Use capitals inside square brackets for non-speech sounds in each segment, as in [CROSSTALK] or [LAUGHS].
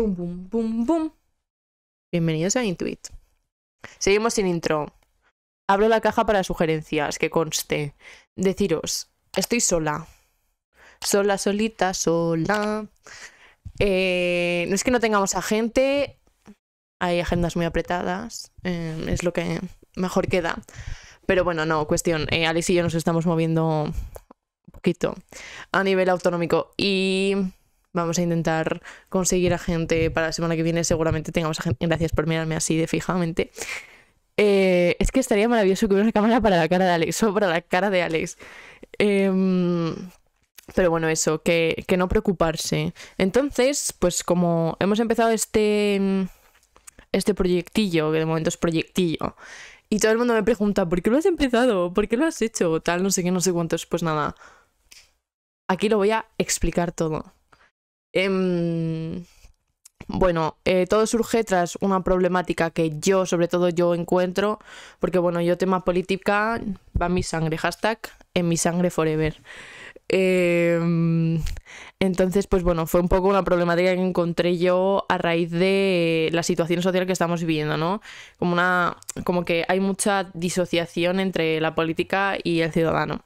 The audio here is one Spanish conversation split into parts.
Boom, boom, boom, boom. Bienvenidos a Intuit. Seguimos sin intro. Abro la caja para sugerencias, que conste. Deciros, estoy sola. Sola, solita, sola. Eh, no es que no tengamos a gente. Hay agendas muy apretadas. Eh, es lo que mejor queda. Pero bueno, no, cuestión. Eh, Alice y yo nos estamos moviendo un poquito a nivel autonómico. Y vamos a intentar conseguir a gente para la semana que viene. Seguramente tengamos a gente. Gracias por mirarme así de fijamente. Eh, es que estaría maravilloso que hubiera una cámara para la cara de Alex [LAUGHS] o para la cara de Alex. Em, pero bueno, eso, que, no preocuparse. Entonces, pues como hemos empezado este, este proyectillo, que de momento es proyectillo, y todo el mundo me pregunta, ¿por qué lo has empezado? ¿Por qué lo has hecho? Tal, no sé qué, no sé cuántos. Pues nada, aquí lo voy a explicar todo. Em, bueno, eh, todo surge tras una problemática que yo, sobre todo yo, encuentro, porque bueno, yo tema política va en mi sangre, hashtag en mi sangre forever. Em, entonces, pues bueno, fue un poco una problemática que encontré yo a raíz de la situación social que estamos viviendo, ¿no? Como una. como que hay mucha disociación entre la política y el ciudadano.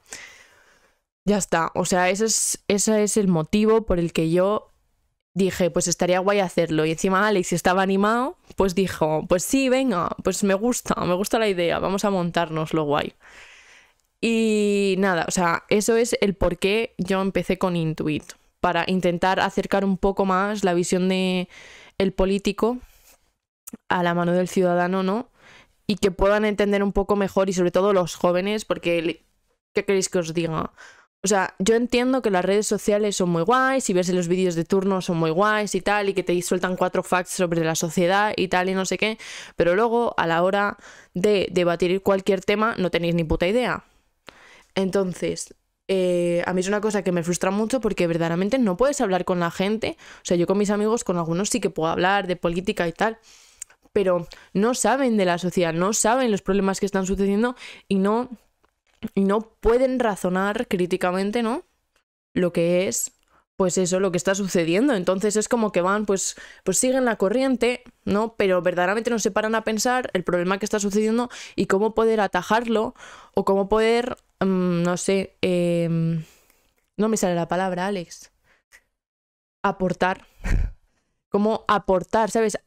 Ya está. O sea, ese ese es el motivo por el que yo dije, pues estaría guay hacerlo. Y encima Alex estaba animado, pues dijo, pues sí, venga, pues me gusta, me gusta la idea, vamos a montarnos lo guay. Y nada, o sea, eso es el por qué yo empecé con Intuit, para intentar acercar un poco más la visión de el político a la mano del ciudadano, ¿no? Y que puedan entender un poco mejor y sobre todo los jóvenes, porque, ¿qué queréis que os diga? O sea, yo entiendo que las redes sociales son muy guays y verse los vídeos de turno son muy guays y tal, y que te sueltan cuatro facts sobre la sociedad y tal y no sé qué, pero luego a la hora de debatir cualquier tema no tenéis ni puta idea. Entonces, eh, a mí es una cosa que me frustra mucho porque verdaderamente no puedes hablar con la gente. O sea, yo con mis amigos, con algunos sí que puedo hablar de política y tal, pero no saben de la sociedad, no saben los problemas que están sucediendo y no y no pueden razonar críticamente, ¿no? Lo que es, pues eso, lo que está sucediendo. Entonces es como que van, pues, pues siguen la corriente, ¿no? Pero verdaderamente no se paran a pensar el problema que está sucediendo y cómo poder atajarlo o cómo poder, mm, no sé, em, no me sale la palabra, Alex, aportar. [LAUGHS] cómo aportar, ¿sabes?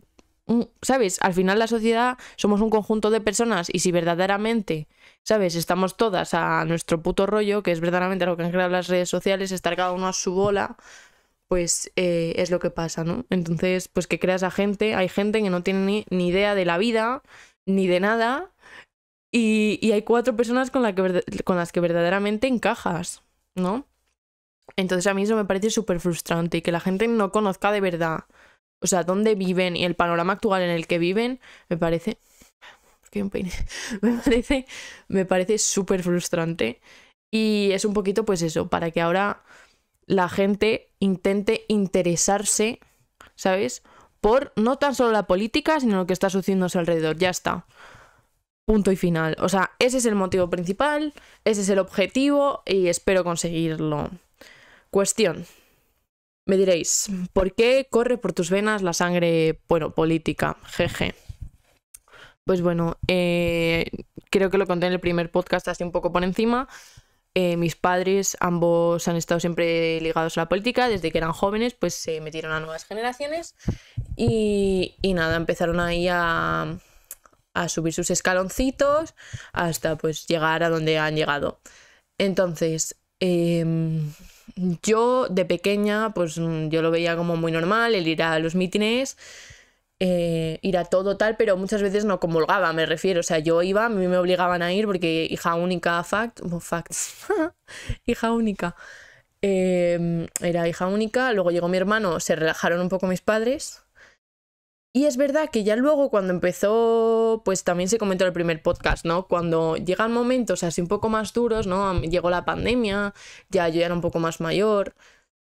¿sabes? Al final la sociedad somos un conjunto de personas y si verdaderamente, ¿sabes? Estamos todas a nuestro puto rollo, que es verdaderamente lo que han creado las redes sociales, estar cada uno a su bola, pues eh, es lo que pasa, ¿no? Entonces, pues que creas a gente, hay gente que no tiene ni, ni idea de la vida, ni de nada, y, y hay cuatro personas con, con las que verdaderamente encajas, ¿no? Entonces a mí eso me parece súper frustrante y que la gente no conozca de verdad o sea, dónde viven y el panorama actual en el que viven, me parece. un [LAUGHS] Me parece. Me parece súper frustrante. Y es un poquito, pues eso, para que ahora la gente intente interesarse, ¿sabes? Por no tan solo la política, sino lo que está sucediendo a su alrededor. Ya está. Punto y final. O sea, ese es el motivo principal, ese es el objetivo y espero conseguirlo. Cuestión. Me diréis, ¿por qué corre por tus venas la sangre, bueno, política? Jeje. Pues bueno, eh, creo que lo conté en el primer podcast así un poco por encima. Eh, mis padres ambos han estado siempre ligados a la política, desde que eran jóvenes pues se metieron a nuevas generaciones y, nada, empezaron ahí a, subir sus escaloncitos hasta pues llegar a donde han llegado. Entonces, em, yo de pequeña, pues mm, yo lo veía como muy normal, el ir a los mítines, eh, ir a todo tal, pero muchas veces no comulgaba, me refiero. O sea, yo iba, a mí me obligaban a ir porque hija única, fact, oh, [LAUGHS] hija única. Eh, era hija única, luego llegó mi hermano, se relajaron un poco mis padres y es verdad que ya luego cuando empezó, pues también se comentó el primer podcast, ¿no? Cuando llegan momentos así un poco más duros, ¿no? Llegó la pandemia, ya yo era un poco más mayor,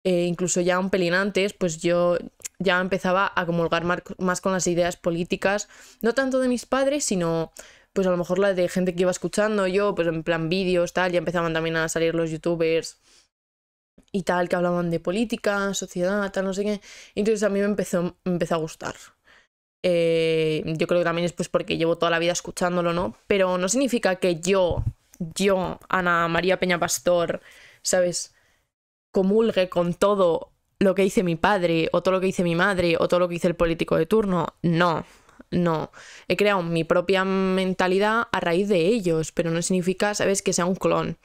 eh, incluso ya un pelín antes, pues yo ya empezaba a comulgar más con las ideas políticas, no tanto de mis padres, sino pues a lo mejor la de gente que iba escuchando yo, pues en plan vídeos, tal, ya empezaban también a salir los youtubers y tal, que hablaban de política, sociedad, tal, no sé qué. Entonces a mí me empezó, me empezó a gustar. Eh, yo creo que también es pues porque llevo toda la vida escuchándolo, ¿no? Pero no significa que yo, yo, Ana María Peña Pastor, ¿sabes? Comulgue con todo lo que hice mi padre, o todo lo que hice mi madre, o todo lo que hice el político de turno. No, no. He creado mi propia mentalidad a raíz de ellos, pero no significa, ¿sabes?, que sea un clon.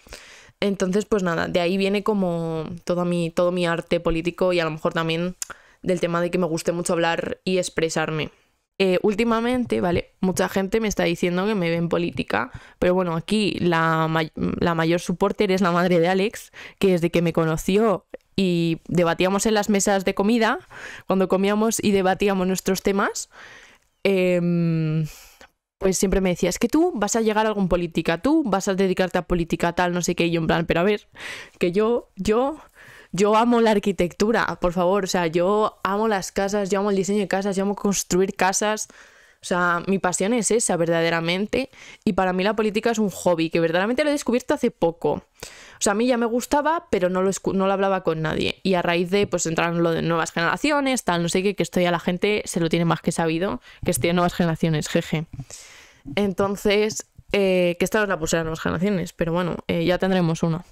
Entonces, pues nada, de ahí viene como todo mi, todo mi arte político y a lo mejor también del tema de que me guste mucho hablar y expresarme. Eh, últimamente, ¿vale? Mucha gente me está diciendo que me ve en política, pero bueno, aquí la, mayor supporter es la madre de Alex, que desde que me conoció y debatíamos en las mesas de comida, cuando comíamos y debatíamos nuestros temas, em, pues siempre me decía, es que tú vas a llegar a algún política, tú vas a dedicarte a política tal, no sé qué, y yo en plan, pero a ver, que yo, yo yo amo la arquitectura, por favor, o sea, yo amo las casas, yo amo el diseño de casas, yo amo construir casas. O sea, mi pasión es esa verdaderamente y para mí la política es un hobby que verdaderamente lo he descubierto hace poco. O sea, a mí ya me gustaba, pero no lo, no lo hablaba con nadie. Y a raíz de, pues, entraron lo de nuevas generaciones, tal, no sé qué, que estoy a la gente se lo tiene más que sabido, que estoy en nuevas generaciones, jeje. Entonces, eh, que esta no es la pulsera de nuevas generaciones, pero bueno, eh, ya tendremos una.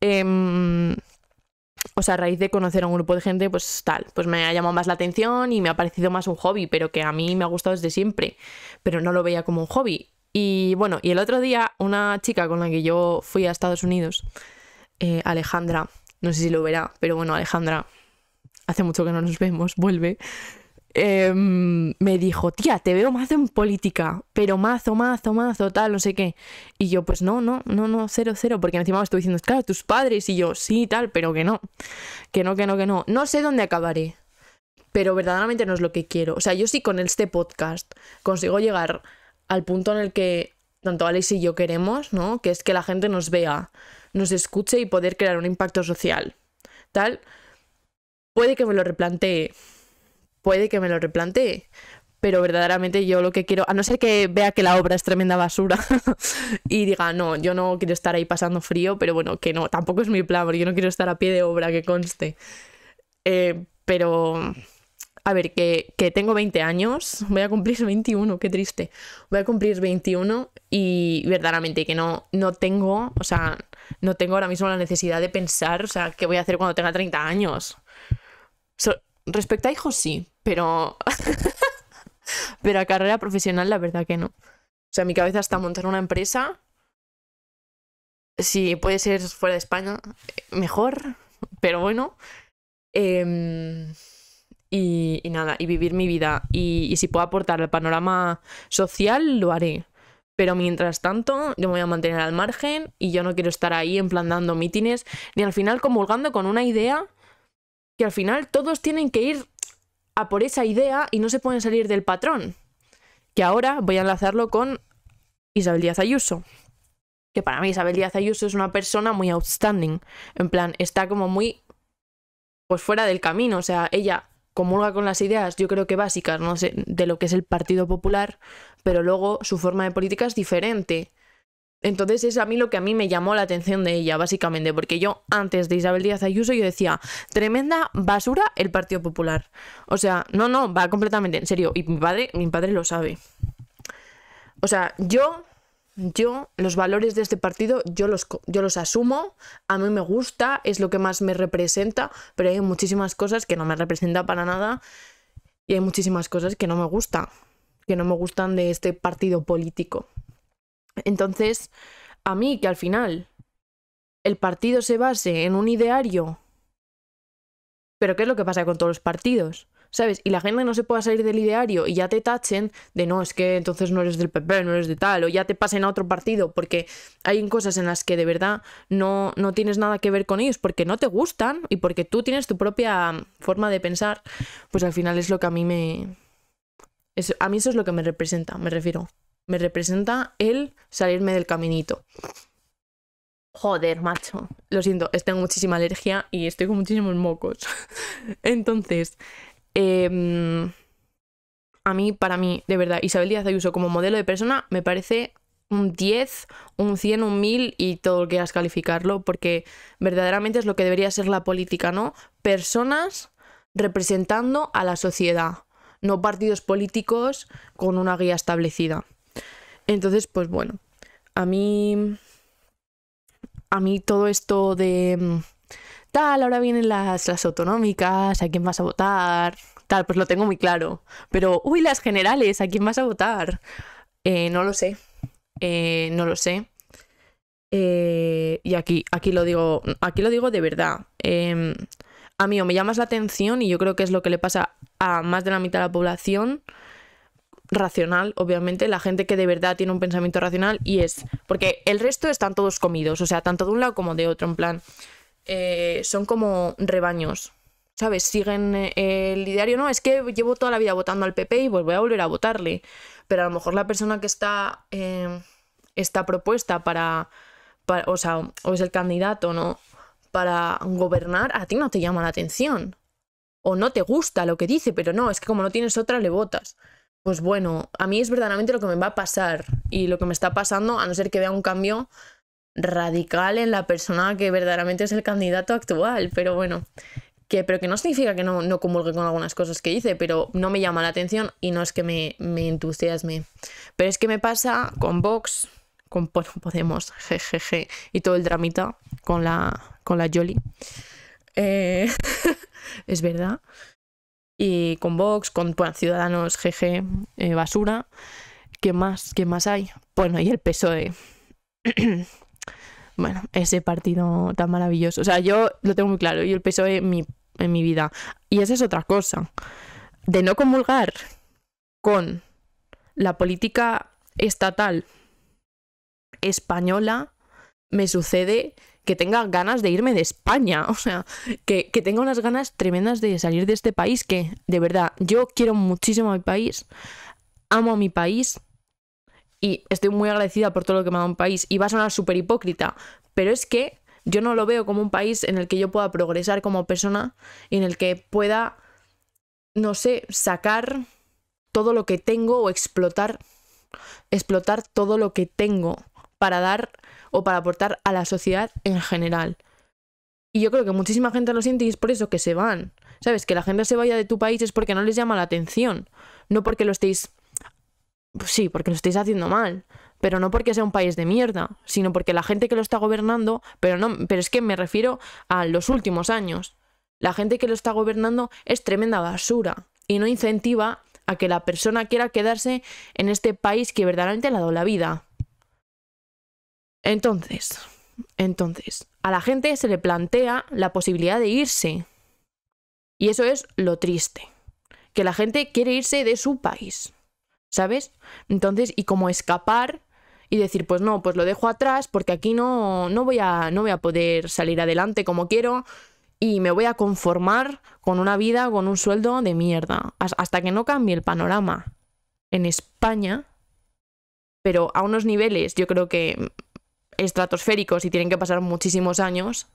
Em, o pues sea, a raíz de conocer a un grupo de gente, pues tal, pues me ha llamado más la atención y me ha parecido más un hobby, pero que a mí me ha gustado desde siempre, pero no lo veía como un hobby. Y bueno, y el otro día una chica con la que yo fui a Estados Unidos, eh, Alejandra, no sé si lo verá, pero bueno, Alejandra, hace mucho que no nos vemos, vuelve. Em, me dijo, tía, te veo mazo en política, pero mazo, mazo, mazo, tal, no sé qué. Y yo, pues no, no, no, no, cero, cero, porque encima me estuve diciendo, claro, tus padres, y yo, sí, tal, pero que no, que no, que no, que no. No sé dónde acabaré, pero verdaderamente no es lo que quiero. O sea, yo sí con este podcast consigo llegar al punto en el que tanto Alex y yo queremos, ¿no? Que es que la gente nos vea, nos escuche y poder crear un impacto social. Tal, puede que me lo replantee puede que me lo replante, Pero verdaderamente yo lo que quiero, a no ser que vea que la obra es tremenda basura [LAUGHS] y diga, no, yo no quiero estar ahí pasando frío, pero bueno, que no, tampoco es mi plan, porque yo no quiero estar a pie de obra, que conste. Eh, pero, a ver, que, tengo 20 años, voy a cumplir 21, qué triste. Voy a cumplir 21 y verdaderamente que no, no tengo, o sea, no tengo ahora mismo la necesidad de pensar, o sea, qué voy a hacer cuando tenga 30 años. Respecto a hijos, sí, pero. [LAUGHS] pero a carrera profesional, la verdad que no. O sea, mi cabeza está montar una empresa. Si puede ser fuera de España, eh, mejor, pero bueno. Em, y, nada, y vivir mi vida. Y, si puedo aportar al panorama social, lo haré. Pero mientras tanto, yo me voy a mantener al margen y yo no quiero estar ahí en plan mítines, ni al final comulgando con una idea que al final todos tienen que ir a por esa idea y no se pueden salir del patrón. Que ahora voy a enlazarlo con Isabel Díaz Ayuso. Que para mí Isabel Díaz Ayuso es una persona muy outstanding. En plan, está como muy pues fuera del camino. O sea, ella comulga con las ideas, yo creo que básicas, no sé, de lo que es el Partido Popular, pero luego su forma de política es diferente. Entonces es a mí lo que a mí me llamó la atención de ella, básicamente, porque yo antes de Isabel Díaz Ayuso yo decía, tremenda basura el Partido Popular. O sea, no, no, va completamente en serio. Y mi padre, mi padre lo sabe. O sea, yo, yo, los valores de este partido, yo los, yo los asumo, a mí me gusta, es lo que más me representa, pero hay muchísimas cosas que no me representa para nada y hay muchísimas cosas que no me gustan, que no me gustan de este partido político. Entonces, a mí que al final el partido se base en un ideario, pero ¿qué es lo que pasa con todos los partidos? ¿Sabes? Y la gente no se pueda salir del ideario y ya te tachen de no, es que entonces no eres del PP, no eres de tal, o ya te pasen a otro partido, porque hay cosas en las que de verdad no, no tienes nada que ver con ellos, porque no te gustan y porque tú tienes tu propia forma de pensar, pues al final es lo que a mí me... a mí eso es lo que me representa, me refiero. Me representa el salirme del caminito. Joder, macho. Lo siento, tengo muchísima alergia y estoy con muchísimos mocos. [LAUGHS] Entonces, em, a mí, para mí, de verdad, Isabel Díaz Ayuso como modelo de persona me parece un 10, un 100, un 1000 y todo lo que quieras calificarlo, porque verdaderamente es lo que debería ser la política, ¿no? Personas representando a la sociedad, no partidos políticos con una guía establecida. Entonces, pues bueno, a mí. A mí todo esto de. Mm, tal, ahora vienen las, las autonómicas, a quién vas a votar, tal, pues lo tengo muy claro. Pero, uy, las generales, ¿a quién vas a votar? Eh, no lo sé. Eh, no lo sé. Eh, y aquí, aquí lo digo, aquí lo digo de verdad. Em, a mí o me llamas la atención, y yo creo que es lo que le pasa a más de la mitad de la población, racional, obviamente, la gente que de verdad tiene un pensamiento racional y es, porque el resto están todos comidos, o sea, tanto de un lado como de otro, en plan, eh, son como rebaños, ¿sabes? Siguen eh, el ideario, no, es que llevo toda la vida votando al PP y pues voy a volver a votarle, pero a lo mejor la persona que está, em, esta propuesta para, para, o sea, o es el candidato, ¿no? Para gobernar, a ti no te llama la atención. O no te gusta lo que dice, pero no, es que como no tienes otra, le votas pues bueno, a mí es verdaderamente lo que me va a pasar y lo que me está pasando, a no ser que vea un cambio radical en la persona que verdaderamente es el candidato actual, pero bueno, que, pero que no significa que no, no comulgue con algunas cosas que hice, pero no me llama la atención y no es que me, entusiasme. Pero es que me pasa con Vox, con Podemos, [LAUGHS] jejeje, y todo el dramita con la, con la eh, [LAUGHS] es verdad y con Vox, con Ciudadanos GG eh, Basura. ¿Qué más? ¿Qué más hay? Bueno, y el PSOE. [CLEARS THROAT] bueno, ese partido tan maravilloso. O sea, yo lo tengo muy claro. Y el PSOE en mi, en mi vida. Y esa es otra cosa. De no comulgar con la política estatal española, me sucede que tenga ganas de irme de España, [LAUGHS] o sea, que, tenga unas ganas tremendas de salir de este país, que de verdad yo quiero muchísimo a mi país, amo a mi país y estoy muy agradecida por todo lo que me ha dado un país. Y va a sonar súper hipócrita, pero es que yo no lo veo como un país en el que yo pueda progresar como persona y en el que pueda, no sé, sacar todo lo que tengo o explotar, explotar todo lo que tengo para dar o para aportar a la sociedad en general. Y yo creo que muchísima gente lo siente y es por eso que se van. ¿Sabes? Que la gente se vaya de tu país es porque no les llama la atención. No porque lo estéis. sí, porque lo estéis haciendo mal. Pero no porque sea un país de mierda, sino porque la gente que lo está gobernando. Pero, no, pero es que me refiero a los últimos años. La gente que lo está gobernando es tremenda basura y no incentiva a que la persona quiera quedarse en este país que verdaderamente le ha dado la vida. Entonces, entonces, a la gente se le plantea la posibilidad de irse. Y eso es lo triste, que la gente quiere irse de su país, ¿sabes? Entonces, y como escapar y decir, pues no, pues lo dejo atrás porque aquí no, voy, a, no voy a poder salir adelante como quiero y me voy a conformar con una vida, con un sueldo de mierda, hasta que no cambie el panorama en España, pero a unos niveles yo creo que estratosféricos y tienen que pasar muchísimos años,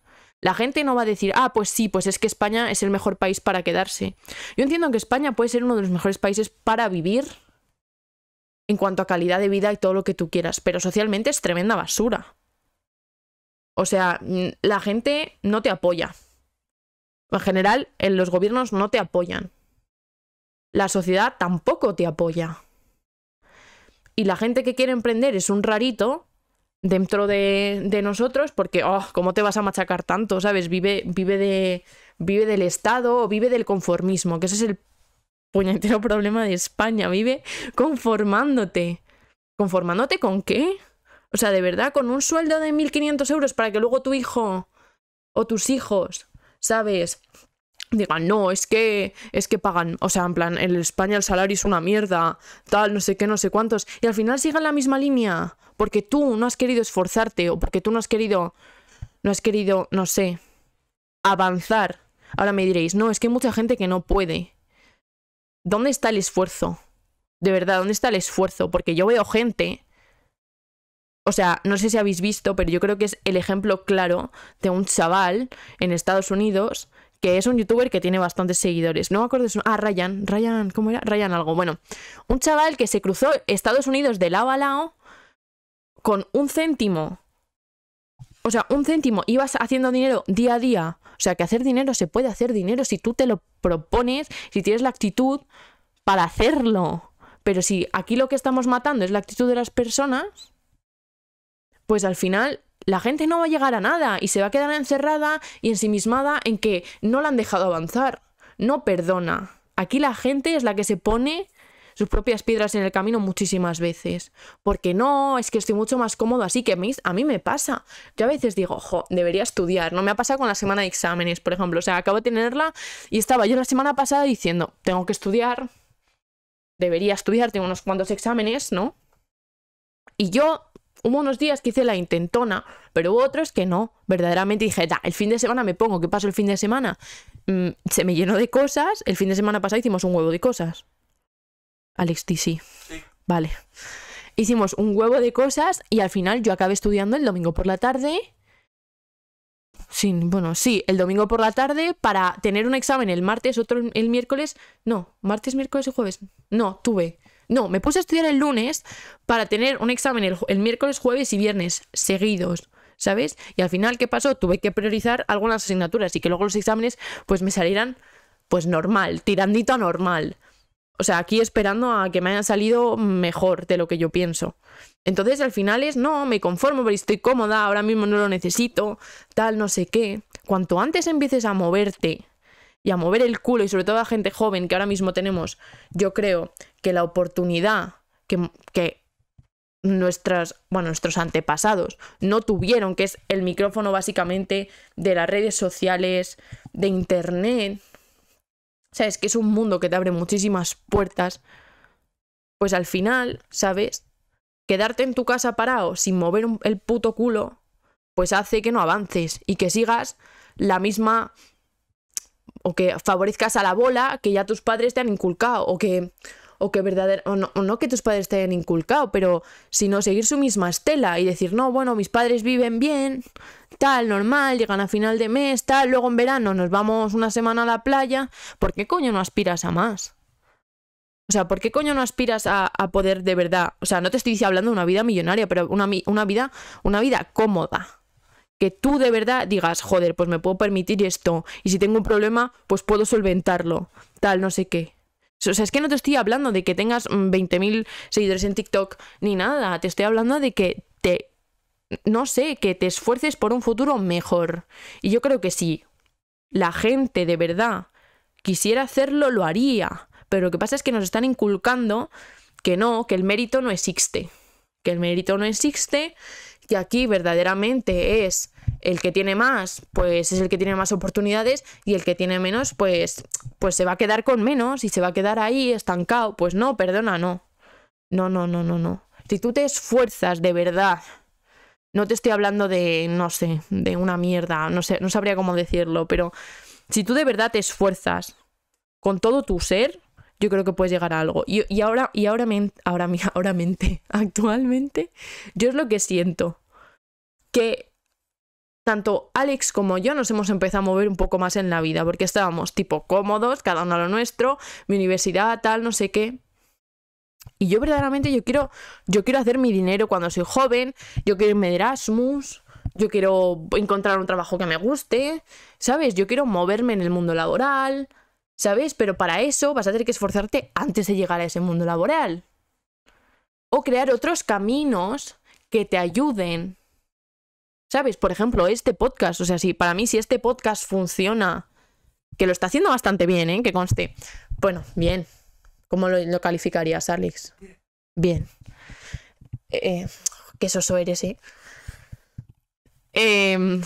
la gente no va a decir, ah, pues sí, pues es que España es el mejor país para quedarse. Yo entiendo que España puede ser uno de los mejores países para vivir en cuanto a calidad de vida y todo lo que tú quieras, pero socialmente es tremenda basura. O sea, la gente no te apoya. En general, los gobiernos no te apoyan. La sociedad tampoco te apoya. Y la gente que quiere emprender es un rarito dentro de, nosotros, porque, oh, ¿cómo te vas a machacar tanto? ¿Sabes? Vive, vive, de, vive del Estado o vive del conformismo, que ese es el puñetero [LAUGHS] problema de España, vive conformándote. ¿Conformándote con qué? O sea, de verdad, con un sueldo de 1.500 euros para que luego tu hijo o tus hijos, ¿sabes? digan, no, es que, es que pagan, o sea, en plan, en España el salario es una mierda, tal, no sé qué, no sé cuántos, y al final sigan la misma línea, porque tú no has querido esforzarte o porque tú no has querido, no has querido, no sé, avanzar. Ahora me diréis, no, es que hay mucha gente que no puede. ¿Dónde está el esfuerzo? De verdad, ¿dónde está el esfuerzo? Porque yo veo gente o sea, no sé si habéis visto, pero yo creo que es el ejemplo claro de un chaval en Estados Unidos que es un youtuber que tiene bastantes seguidores. No me acuerdo Ah, Ryan. Ryan, ¿cómo era? Ryan algo. Bueno, un chaval que se cruzó Estados Unidos de lado a lado con un céntimo. O sea, un céntimo. Ibas haciendo dinero día a día. O sea, que hacer dinero se puede hacer dinero si tú te lo propones, si tienes la actitud para hacerlo. Pero si aquí lo que estamos matando es la actitud de las personas, pues al final la gente no va a llegar a nada y se va a quedar encerrada y ensimismada en que no la han dejado avanzar. No perdona. Aquí la gente es la que se pone sus propias piedras en el camino muchísimas veces. Porque no, es que estoy mucho más cómodo así que a mí, me pasa. Yo a veces digo, ojo, debería estudiar. No me ha pasado con la semana de exámenes, por ejemplo. O sea, acabo de tenerla y estaba yo la semana pasada diciendo, tengo que estudiar, debería estudiar, tengo unos cuantos exámenes, ¿no? Y yo hubo unos días que hice la intentona, pero hubo otros que no. Verdaderamente dije, el fin de semana me pongo, ¿qué pasó el fin de semana? Mm, se me llenó de cosas. El fin de semana pasado hicimos un huevo de cosas. Alex sí Sí. Vale. Hicimos un huevo de cosas y al final yo acabé estudiando el domingo por la tarde. Sí, bueno, sí, el domingo por la tarde para tener un examen el martes, otro el miércoles. No, martes, miércoles y jueves. No, tuve. No, me puse a estudiar el lunes para tener un examen el, miércoles, jueves y viernes seguidos. ¿Sabes? Y al final, ¿qué pasó? Tuve que priorizar algunas asignaturas y que luego los exámenes pues me salieran pues normal, tirandito a normal. O sea, aquí esperando a que me haya salido mejor de lo que yo pienso. Entonces al final es, no, me conformo, pero estoy cómoda, ahora mismo no lo necesito, tal, no sé qué. Cuanto antes empieces a moverte y a mover el culo, y sobre todo a gente joven que ahora mismo tenemos, yo creo, que la oportunidad que, que nuestras, bueno, nuestros antepasados no tuvieron, que es el micrófono básicamente de las redes sociales, de internet. Sabes que es un mundo que te abre muchísimas puertas. Pues al final, ¿sabes? Quedarte en tu casa parado sin mover el puto culo, pues hace que no avances y que sigas la misma o que favorezcas a la bola que ya tus padres te han inculcado o que o que o no, no que tus padres te hayan inculcado, pero sino seguir su misma estela y decir, no, bueno, mis padres viven bien, tal, normal, llegan a final de mes, tal, luego en verano nos vamos una semana a la playa, ¿por qué coño no aspiras a más? O sea, ¿por qué coño no aspiras a, poder de verdad? O sea, no te estoy hablando de una vida millonaria, pero una, una vida, una vida cómoda que tú de verdad digas, joder, pues me puedo permitir esto, y si tengo un problema, pues puedo solventarlo, tal, no sé qué. O sea, es que no te estoy hablando de que tengas 20.000 mm, seguidores en TikTok ni nada. Te estoy hablando de que te. No sé, que te esfuerces por un futuro mejor. Y yo creo que sí. La gente de verdad quisiera hacerlo, lo haría. Pero lo que pasa es que nos están inculcando que no, que el mérito no existe. Que el mérito no existe, que aquí verdaderamente es el que tiene más, pues es el que tiene más oportunidades y el que tiene menos, pues, pues se va a quedar con menos y se va a quedar ahí estancado. Pues no, perdona, no. No, no, no, no, no. Si tú te esfuerzas de verdad, no te estoy hablando de, no sé, de una mierda, no sé, no sabría cómo decirlo, pero si tú de verdad te esfuerzas con todo tu ser, yo creo que puedes llegar a algo. Y, ahora, y ahora, me, ahora, [LAUGHS] ahora mente, actualmente, yo es lo que siento. Que tanto Alex como yo nos hemos empezado a mover un poco más en la vida, porque estábamos tipo cómodos, cada uno a lo nuestro, mi universidad, tal, no sé qué. Y yo verdaderamente yo quiero, yo quiero hacer mi dinero cuando soy joven, yo quiero irme de Erasmus, yo quiero encontrar un trabajo que me guste, ¿sabes? Yo quiero moverme en el mundo laboral, ¿sabes? Pero para eso vas a tener que esforzarte antes de llegar a ese mundo laboral. O crear otros caminos que te ayuden ¿Sabes? Por ejemplo, este podcast. O sea, si para mí, si este podcast funciona, que lo está haciendo bastante bien, ¿eh? Que conste. Bueno, bien. ¿Cómo lo, calificarías, Alex? Bien. Eh, que soso eres, ¿eh? Em,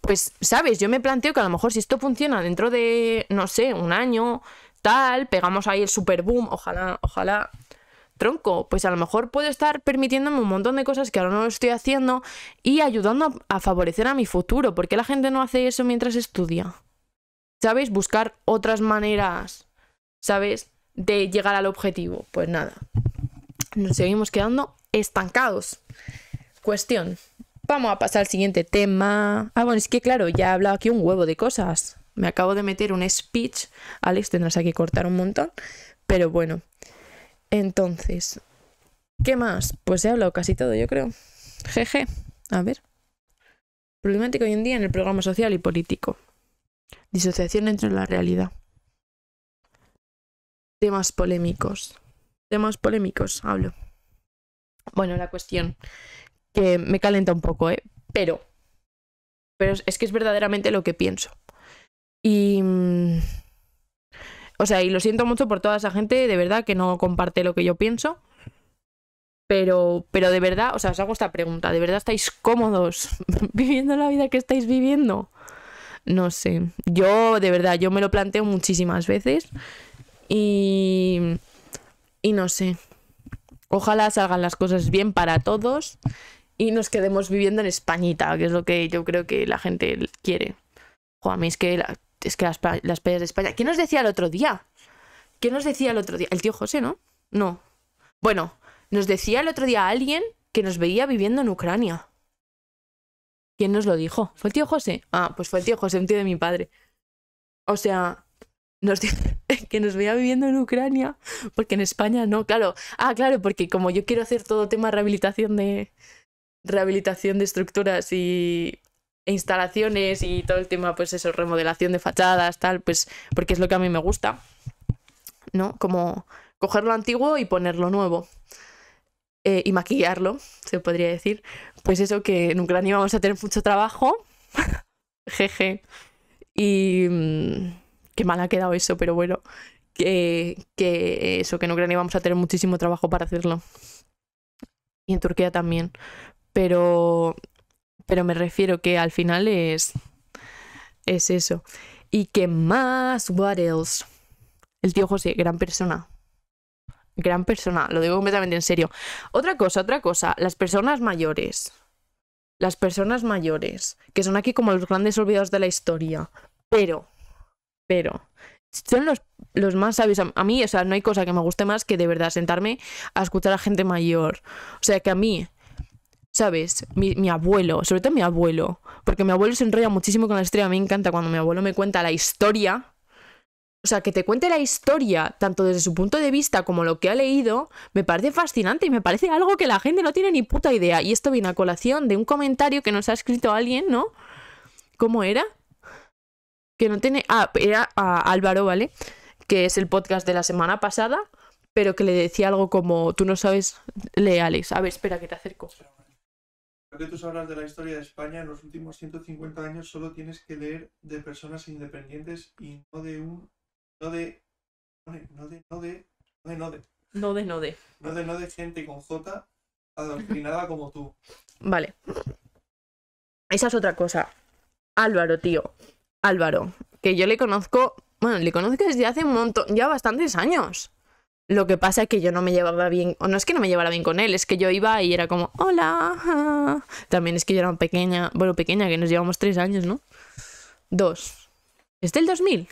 pues, ¿sabes? Yo me planteo que a lo mejor si esto funciona dentro de, no sé, un año, tal, pegamos ahí el super boom, ojalá, ojalá, tronco, pues a lo mejor puedo estar permitiéndome un montón de cosas que ahora no lo estoy haciendo y ayudando a favorecer a mi futuro. porque la gente no hace eso mientras estudia? ¿sabéis? Buscar otras maneras, ¿sabes? De llegar al objetivo. Pues nada, nos seguimos quedando estancados. Cuestión. Vamos a pasar al siguiente tema. Ah, bueno, es que claro, ya he hablado aquí un huevo de cosas. Me acabo de meter un speech. Alex, tendrás que cortar un montón. Pero bueno, entonces, ¿qué más? Pues he hablado casi todo, yo creo. Jeje. A ver. Problemático hoy en día en el programa social y político. Disociación entre la realidad. Temas polémicos. Temas polémicos, hablo. Bueno, la cuestión que me calenta un poco, ¿eh? Pero, pero es que es verdaderamente lo que pienso. Y mm, o sea, y lo siento mucho por toda esa gente, de verdad, que no comparte lo que yo pienso. Pero, pero de verdad, o sea, os hago esta pregunta, ¿de verdad estáis cómodos [LAUGHS] viviendo la vida que estáis viviendo? No sé. Yo, de verdad, yo me lo planteo muchísimas veces. Y. Y no sé. Ojalá salgan las cosas bien para todos. Y nos quedemos viviendo en Españita, que es lo que yo creo que la gente quiere. Joder, a mí es que es que las, playas de España. ¿Qué nos decía el otro día? ¿Qué nos decía el otro día? El tío José, ¿no? No. Bueno, nos decía el otro día alguien que nos veía viviendo en Ucrania. ¿Quién nos lo dijo? ¿Fue el tío José? Ah, pues fue el tío José, un tío de mi padre. O sea, nos [LAUGHS] que nos veía viviendo en Ucrania, porque en España no, claro. Ah, claro, porque como yo quiero hacer todo tema rehabilitación de rehabilitación de estructuras y instalaciones y todo el tema, pues eso, remodelación de fachadas, tal, pues porque es lo que a mí me gusta, ¿no? Como coger lo antiguo y ponerlo nuevo. Eh, y maquillarlo, se podría decir. Pues eso, que en Ucrania vamos a tener mucho trabajo. [LAUGHS] Jeje. Y. Mm, qué mal ha quedado eso, pero bueno. Que, que eso, que en Ucrania vamos a tener muchísimo trabajo para hacerlo. Y en Turquía también. Pero pero me refiero que al final es. Es eso. ¿Y que más? ¿What else? El tío José, gran persona. Gran persona, lo digo completamente en serio. Otra cosa, otra cosa. Las personas mayores. Las personas mayores. Que son aquí como los grandes olvidados de la historia. Pero. Pero son los, los, más sabios. A mí, o sea, no hay cosa que me guste más que de verdad sentarme a escuchar a gente mayor. O sea, que a mí, ¿sabes? Mi, abuelo, sobre todo mi abuelo, porque mi abuelo se enrolla muchísimo con la historia, me encanta cuando mi abuelo me cuenta la historia. O sea, que te cuente la historia, tanto desde su punto de vista como lo que ha leído, me parece fascinante y me parece algo que la gente no tiene ni puta idea. Y esto viene a colación de un comentario que nos ha escrito alguien, ¿no? ¿Cómo era? Que no tiene. Ah, era a ah, Álvaro, ¿vale? Que es el podcast de la semana pasada, pero que le decía algo como: Tú no sabes, leales Alex. A ver, espera, que te acerco que tú hablas de la historia de España, en los últimos 150 años solo tienes que leer de personas independientes y no de un... no de... no de... no de... no de... no de... no gente con J adoctrinada como tú. Vale. Esa es otra cosa. Álvaro, tío. Álvaro, que yo le conozco, bueno, le conozco desde hace un montón, ya bastantes años. Lo que pasa es que yo no me llevaba bien, o no es que no me llevara bien con él, es que yo iba y era como, hola. También es que yo era pequeña, bueno, pequeña, que nos llevamos tres años, ¿no? Dos. ¿Es del 2000?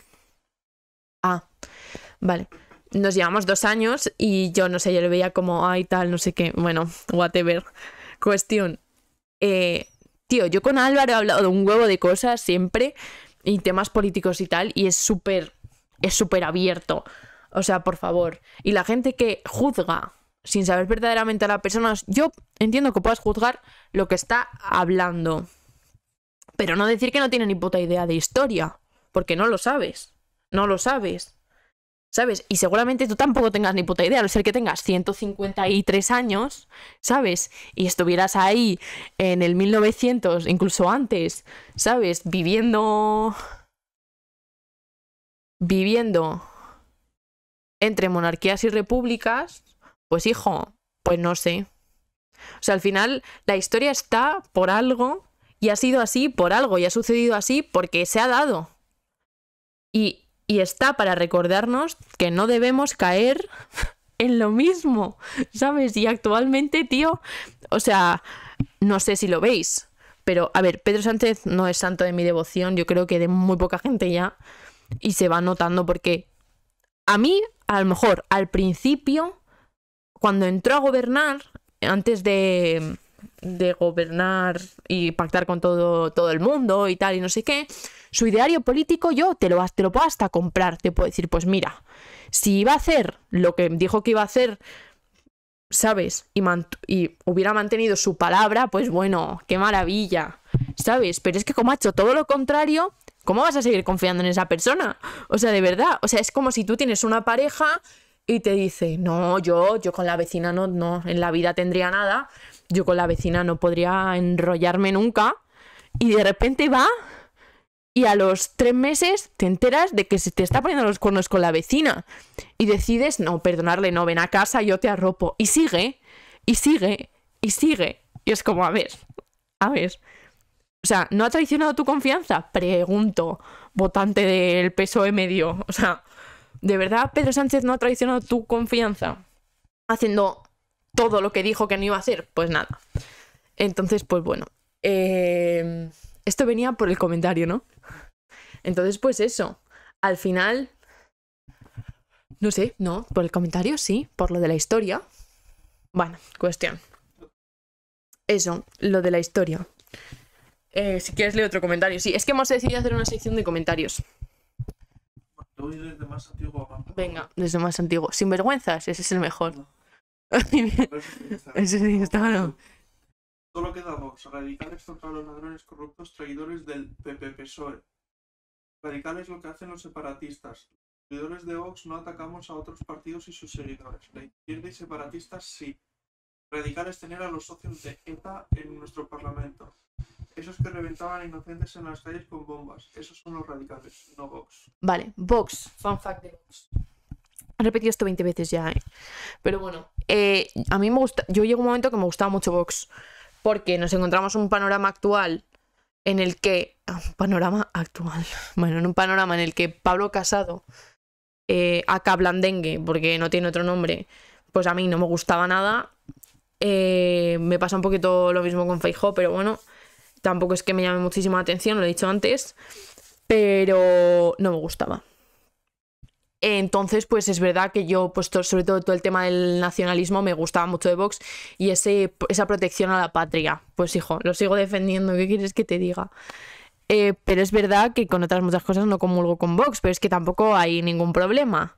Ah, vale. Nos llevamos dos años y yo no sé, yo le veía como, ay, tal, no sé qué. Bueno, whatever. Cuestión. Eh, tío, yo con Álvaro he hablado de un huevo de cosas siempre y temas políticos y tal, y es súper, es súper abierto. O sea, por favor. Y la gente que juzga sin saber verdaderamente a la persona, yo entiendo que puedas juzgar lo que está hablando. Pero no decir que no tiene ni puta idea de historia, porque no lo sabes. No lo sabes. ¿Sabes? Y seguramente tú tampoco tengas ni puta idea, no ser que tengas 153 años, ¿sabes? Y estuvieras ahí en el 1900, incluso antes, ¿sabes? Viviendo... Viviendo entre monarquías y repúblicas, pues hijo, pues no sé. O sea, al final la historia está por algo y ha sido así por algo y ha sucedido así porque se ha dado. Y, y está para recordarnos que no debemos caer [LAUGHS] en lo mismo, ¿sabes? Y actualmente, tío, o sea, no sé si lo veis, pero a ver, Pedro Sánchez no es santo de mi devoción, yo creo que de muy poca gente ya, y se va notando porque a mí a lo mejor al principio, cuando entró a gobernar, antes de, de gobernar y pactar con todo, todo el mundo y tal y no sé qué, su ideario político yo te lo, te lo puedo hasta comprar, te puedo decir, pues mira, si iba a hacer lo que dijo que iba a hacer, ¿sabes? Y, y hubiera mantenido su palabra, pues bueno, qué maravilla, ¿sabes? Pero es que como ha hecho todo lo contrario, ¿cómo vas a seguir confiando en esa persona? O sea, de verdad, o sea, es como si tú tienes una pareja y te dice, no, yo, yo con la vecina no, no, en la vida tendría nada, yo con la vecina no podría enrollarme nunca, y de repente va y a los tres meses te enteras de que se te está poniendo los cuernos con la vecina y decides, no, perdonarle, no, ven a casa, yo te arropo, y sigue, y sigue, y sigue, y es como, a ver, a ver. O sea, ¿no ha traicionado tu confianza? Pregunto, votante del PSOE medio. O sea, ¿de verdad Pedro Sánchez no ha traicionado tu confianza? Haciendo todo lo que dijo que no iba a hacer. Pues nada. Entonces, pues bueno. Em, esto venía por el comentario, ¿no? Entonces, pues eso. Al final. No sé, no, por el comentario sí, por lo de la historia. Bueno, cuestión. Eso, lo de la historia. Eh, si quieres leer otro comentario. Sí, es que hemos decidido hacer una sección de comentarios. desde más antiguo Venga, desde más antiguo. Sin vergüenzas, ese es el mejor. [LAUGHS] ese sí, está lo que da Vox. Radicales contra los ladrones corruptos traidores del ppp psoe Radicales lo que hacen los separatistas. Los seguidores de Vox no atacamos a otros partidos y sus seguidores. La izquierda y separatistas sí. Radicales tener a los socios de ETA en nuestro parlamento. Esos que reventaban a inocentes en las calles con bombas. Esos son los radicales, no Vox. Vale, Vox. Fun fact de Vox. He repetido esto 20 veces ya, ¿eh? Pero bueno, eh, a mí me gusta. Yo llego un momento que me gustaba mucho Vox. Porque nos encontramos un panorama actual en el que. Ah, un panorama actual. [LAUGHS] Bueno, en un panorama en el que Pablo Casado, eh, acá porque no tiene otro nombre, pues a mí no me gustaba nada. Eh, me pasa un poquito lo mismo con Feijó, pero bueno. Tampoco es que me llame muchísima atención, lo he dicho antes, pero no me gustaba. Entonces, pues es verdad que yo, pues sobre todo todo el tema del nacionalismo me gustaba mucho de Vox y ese, esa protección a la patria. Pues hijo, lo sigo defendiendo, ¿qué quieres que te diga? Eh, pero es verdad que con otras muchas cosas no comulgo con Vox, pero es que tampoco hay ningún problema.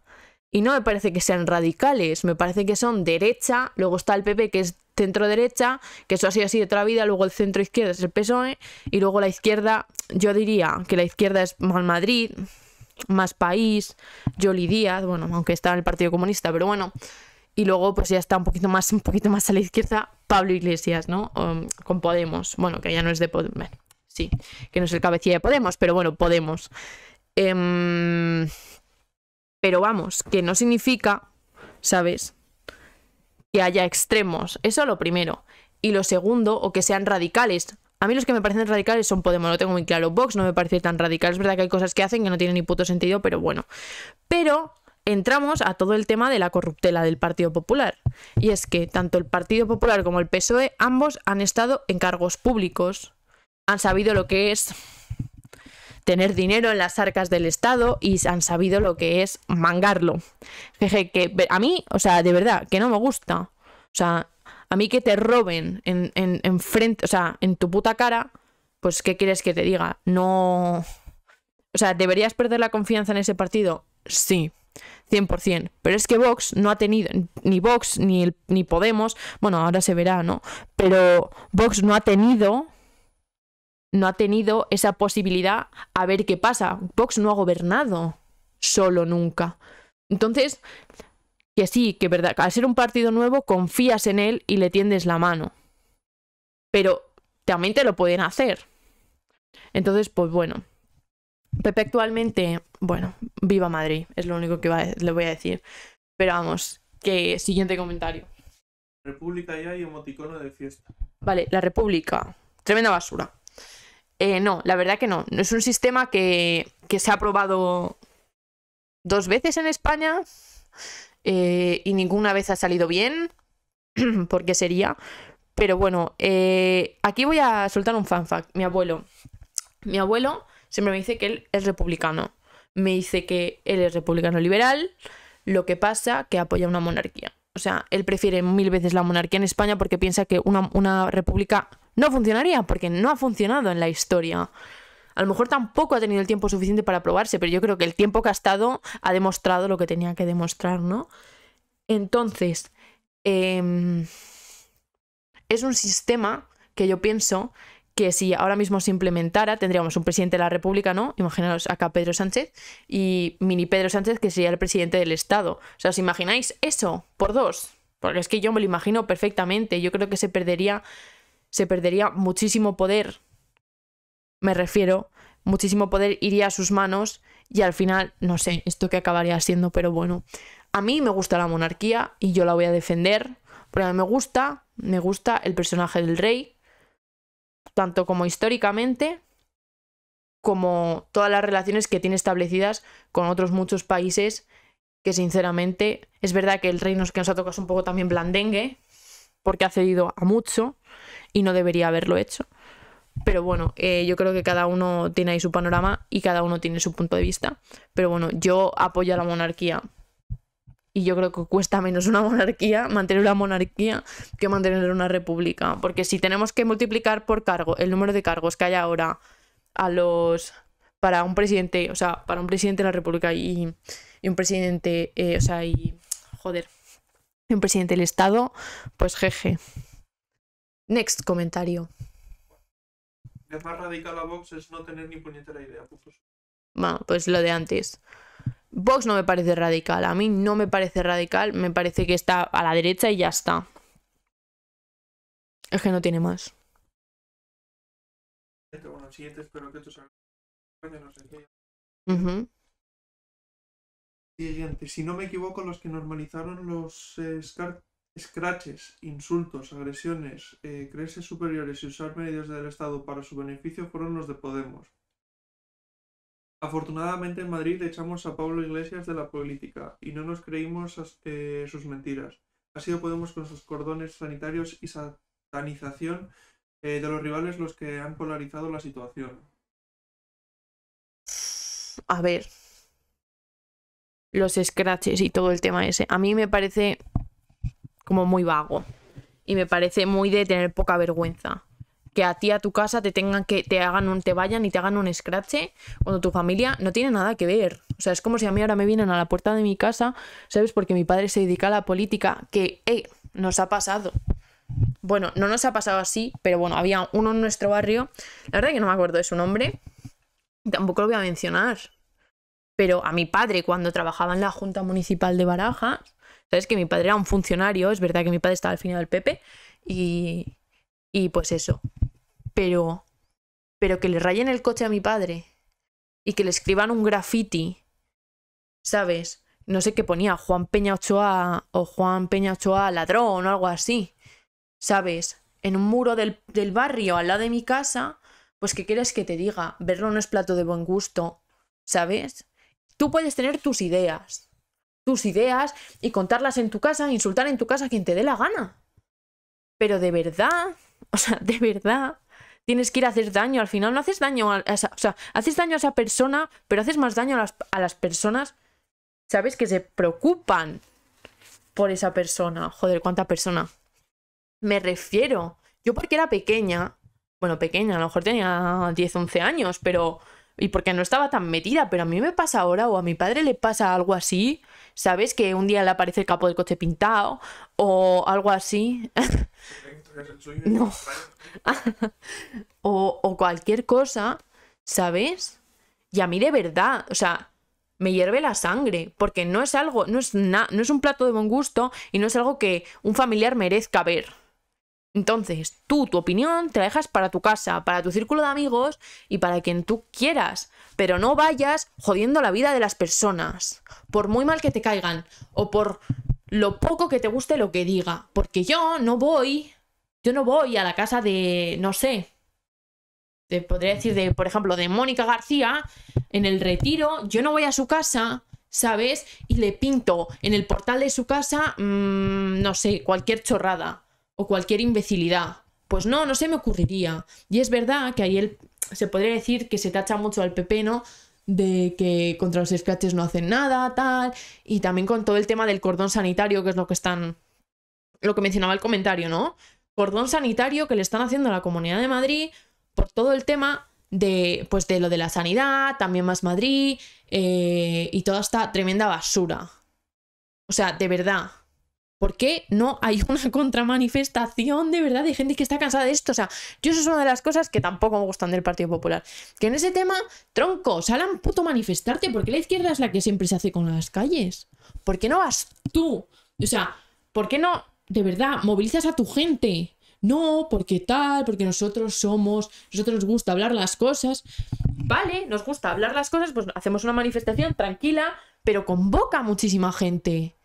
Y no me parece que sean radicales, me parece que son derecha, luego está el PP que es centro derecha, que eso ha sido así de toda la vida, luego el centro izquierda es el PSOE y luego la izquierda, yo diría que la izquierda es más Madrid, más país, Yoli Díaz, bueno, aunque está en el Partido Comunista, pero bueno, y luego pues ya está un poquito más un poquito más a la izquierda Pablo Iglesias, ¿no? con Podemos, bueno, que ya no es de Podemos, sí, que no es el cabecilla de Podemos, pero bueno, Podemos. Em, pero vamos, que no significa, ¿sabes? que haya extremos. Eso lo primero. Y lo segundo, o que sean radicales. A mí los que me parecen radicales son Podemos, lo tengo muy claro. Vox no me parece tan radical. Es verdad que hay cosas que hacen que no tienen ni puto sentido, pero bueno. Pero entramos a todo el tema de la corruptela del Partido Popular. Y es que tanto el Partido Popular como el PSOE, ambos han estado en cargos públicos. Han sabido lo que es tener dinero en las arcas del Estado y han sabido lo que es mangarlo. que a mí, o sea, de verdad, que no me gusta. O sea, a mí que te roben en, frente, o sea, en tu puta cara, pues ¿qué quieres que te diga? No... O sea, ¿deberías perder la confianza en ese partido? Sí, 100%. Pero es que Vox no ha tenido, ni Vox ni, ni Podemos, bueno, ahora se verá, ¿no? Pero Vox no ha tenido no ha tenido esa posibilidad a ver qué pasa. Vox no ha gobernado solo nunca. Entonces, que sí, que verdad, al ser un partido nuevo confías en él y le tiendes la mano. Pero también te lo pueden hacer. Entonces, pues bueno. Pepe bueno, viva Madrid, es lo único que le voy a decir. Pero vamos, que siguiente comentario. República ya y emoticono de fiesta. Vale, la República. Tremenda basura. Eh, no, la verdad que no. Es un sistema que, se ha probado dos veces en España eh, y ninguna vez ha salido bien, [CLEARS THROAT] porque sería. Pero bueno, eh, aquí voy a soltar un fanfact. Mi abuelo. Mi abuelo siempre me dice que él es republicano. Me dice que él es republicano liberal, lo que pasa que apoya una monarquía. O sea, él prefiere mil veces la monarquía en España porque piensa que una, una república no funcionaría porque no ha funcionado en la historia. A lo mejor tampoco ha tenido el tiempo suficiente para probarse, pero yo creo que el tiempo que ha estado ha demostrado lo que tenía que demostrar, ¿no? Entonces, em, es un sistema que yo pienso que si ahora mismo se implementara, tendríamos un presidente de la República, ¿no? Imaginaos acá Pedro Sánchez y mini Pedro Sánchez, que sería el presidente del Estado. O sea, ¿os imagináis eso por dos? Porque es que yo me lo imagino perfectamente. Yo creo que se perdería se perdería muchísimo poder. Me refiero, muchísimo poder iría a sus manos y al final, no sé, esto que acabaría siendo, pero bueno, a mí me gusta la monarquía y yo la voy a defender, pero a mí me gusta, me gusta el personaje del rey, tanto como históricamente, como todas las relaciones que tiene establecidas con otros muchos países, que sinceramente es verdad que el reino nos que nos ha tocado es un poco también blandengue, porque ha cedido a mucho, y no debería haberlo hecho. Pero bueno, eh, yo creo que cada uno tiene ahí su panorama y cada uno tiene su punto de vista. Pero bueno, yo apoyo a la monarquía. Y yo creo que cuesta menos una monarquía, mantener una monarquía, que mantener una república. Porque si tenemos que multiplicar por cargo el número de cargos que hay ahora a los. para un presidente, o sea, para un presidente de la república y, un presidente, eh, o sea, y. joder. Y un presidente del estado, pues jeje. Next comentario. Lo más radical a Vox es no tener ni puñetera idea, pufos. Bueno, pues lo de antes. Vox no me parece radical. A mí no me parece radical. Me parece que está a la derecha y ya está. Es que no tiene más. Bueno, siguiente espero que No sé Si no me equivoco, los que normalizaron los eh, Scratches, insultos, agresiones, eh, creerse superiores y usar medios del Estado para su beneficio fueron los de Podemos. Afortunadamente en Madrid echamos a Pablo Iglesias de la política y no nos creímos eh, sus mentiras. Ha sido Podemos con sus cordones sanitarios y satanización eh, de los rivales los que han polarizado la situación. A ver, los scratches y todo el tema ese. A mí me parece como muy vago. Y me parece muy de tener poca vergüenza. Que a ti a tu casa te tengan que te hagan un te vayan y te hagan un scratch cuando tu familia no tiene nada que ver. O sea, es como si a mí ahora me vienen a la puerta de mi casa, ¿sabes? Porque mi padre se dedica a la política, que eh, nos ha pasado. Bueno, no nos ha pasado así, pero bueno, había uno en nuestro barrio. La verdad que no me acuerdo de su nombre. Tampoco lo voy a mencionar, pero a mi padre cuando trabajaba en la Junta Municipal de Barajas, ¿Sabes? Que mi padre era un funcionario, es verdad que mi padre estaba al final del Pepe y, y pues eso. Pero, pero que le rayen el coche a mi padre y que le escriban un graffiti, ¿sabes? No sé qué ponía, Juan Peña Ochoa o Juan Peña Ochoa ladrón o algo así, ¿sabes? En un muro del, del barrio al lado de mi casa, pues ¿qué quieres que te diga? Verlo no es plato de buen gusto, ¿sabes? Tú puedes tener tus ideas, tus ideas y contarlas en tu casa, insultar en tu casa a quien te dé la gana. Pero de verdad, [LAUGHS] o sea, de verdad, tienes que ir a hacer daño. Al final no haces daño a esa, o sea, haces daño a esa persona, pero haces más daño a las, a las personas, ¿sabes? Que se preocupan por esa persona. Joder, cuánta persona. Me refiero. Yo porque era pequeña, bueno, pequeña, a lo mejor tenía 10, 11 años, pero y porque no estaba tan metida, pero a mí me pasa ahora o a mi padre le pasa algo así, ¿sabes? Que un día le aparece el capo del coche pintado o algo así. [LAUGHS] no. [LAUGHS] o, cualquier cosa, ¿sabes? Y a mí de verdad, o sea, me hierve la sangre, porque no es algo, no es, nada no es un plato de buen gusto y no es algo que un familiar merezca ver. Entonces, tú, tu opinión, te la dejas para tu casa, para tu círculo de amigos y para quien tú quieras, pero no vayas jodiendo la vida de las personas, por muy mal que te caigan o por lo poco que te guste lo que diga, porque yo no voy, yo no voy a la casa de, no sé, te podría decir de, por ejemplo, de Mónica García en el retiro, yo no voy a su casa ¿sabes? Y le pinto en el portal de su casa, mm, no sé, cualquier chorrada o cualquier imbecilidad. Pues no, no se me ocurriría. Y es verdad que ahí se podría decir que se tacha mucho al PP, ¿no? De que contra los escraches no hacen nada, tal. Y también con todo el tema del cordón sanitario, que es lo que están. Lo que mencionaba el comentario, ¿no? Cordón sanitario que le están haciendo a la Comunidad de Madrid por todo el tema de, pues de lo de la sanidad, también más Madrid eh, y toda esta tremenda basura. O sea, de verdad, ¿Por qué no hay [LAUGHS] una contramanifestación de verdad de gente que está cansada de esto? O sea, yo eso es una de las cosas que tampoco me gustan del Partido Popular. Que en ese tema, tronco, salan puto manifestarte, porque la izquierda es la que siempre se hace con las calles. ¿Por qué no vas tú? O sea, ¿por qué no, de verdad, movilizas a tu gente? No, porque tal, porque nosotros somos, nosotros nos gusta hablar las cosas. Vale, nos gusta hablar las cosas, pues hacemos una manifestación tranquila, pero convoca a muchísima gente.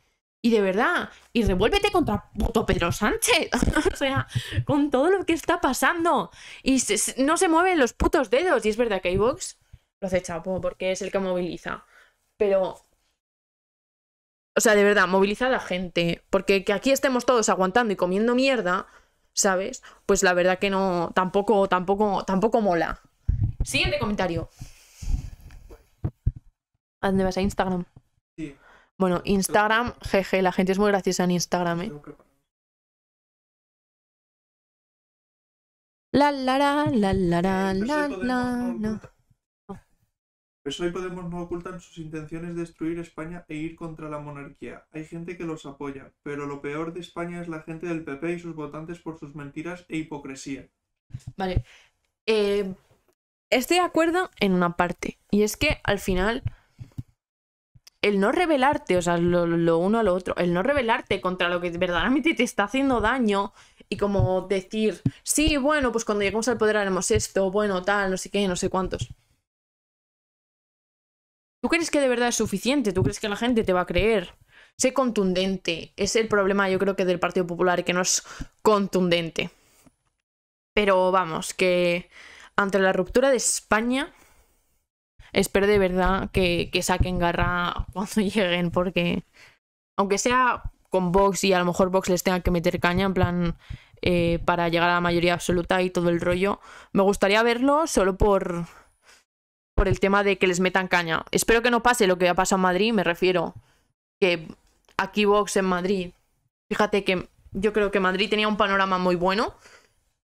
Y de verdad, y revuélvete contra puto Pedro Sánchez. [LAUGHS] o sea, con todo lo que está pasando. Y no se mueven los putos dedos. Y es verdad que iVox lo hace chapo porque es el que moviliza. Pero. O sea, de verdad, moviliza a la gente. Porque que aquí estemos todos aguantando y comiendo mierda, ¿sabes? Pues la verdad que no. Tampoco, tampoco, tampoco mola. Siguiente comentario. ¿A dónde vas a Instagram? Bueno, Instagram, jeje, la gente es muy graciosa en Instagram, ¿eh? La la la la eh, pues la la la la pues y Podemos no ocultan sus intenciones de destruir España e ir contra la monarquía. Hay gente que los apoya, pero lo peor de España es la gente del PP y sus votantes por sus mentiras e hipocresía. Vale. Eh, estoy de acuerdo en una parte, y es que al final el no revelarte, o sea, lo, uno a lo otro, el no revelarte contra lo que verdaderamente te está haciendo daño y como decir, sí, bueno, pues cuando lleguemos al poder haremos esto, bueno, tal, no sé qué, no sé cuántos. ¿Tú crees que de verdad es suficiente? ¿Tú crees que la gente te va a creer? Sé contundente. Es el problema, yo creo que del Partido Popular, que no es contundente. Pero vamos, que ante la ruptura de España, Espero de verdad que, que saquen garra cuando [LAUGHS] lleguen, porque aunque sea con Vox y a lo mejor Vox les tenga que meter caña, en plan, eh, para llegar a la mayoría absoluta y todo el rollo, me gustaría verlo solo por, por el tema de que les metan caña. Espero que no pase lo que ha pasado en Madrid, me refiero. Que aquí Vox en Madrid, fíjate que yo creo que Madrid tenía un panorama muy bueno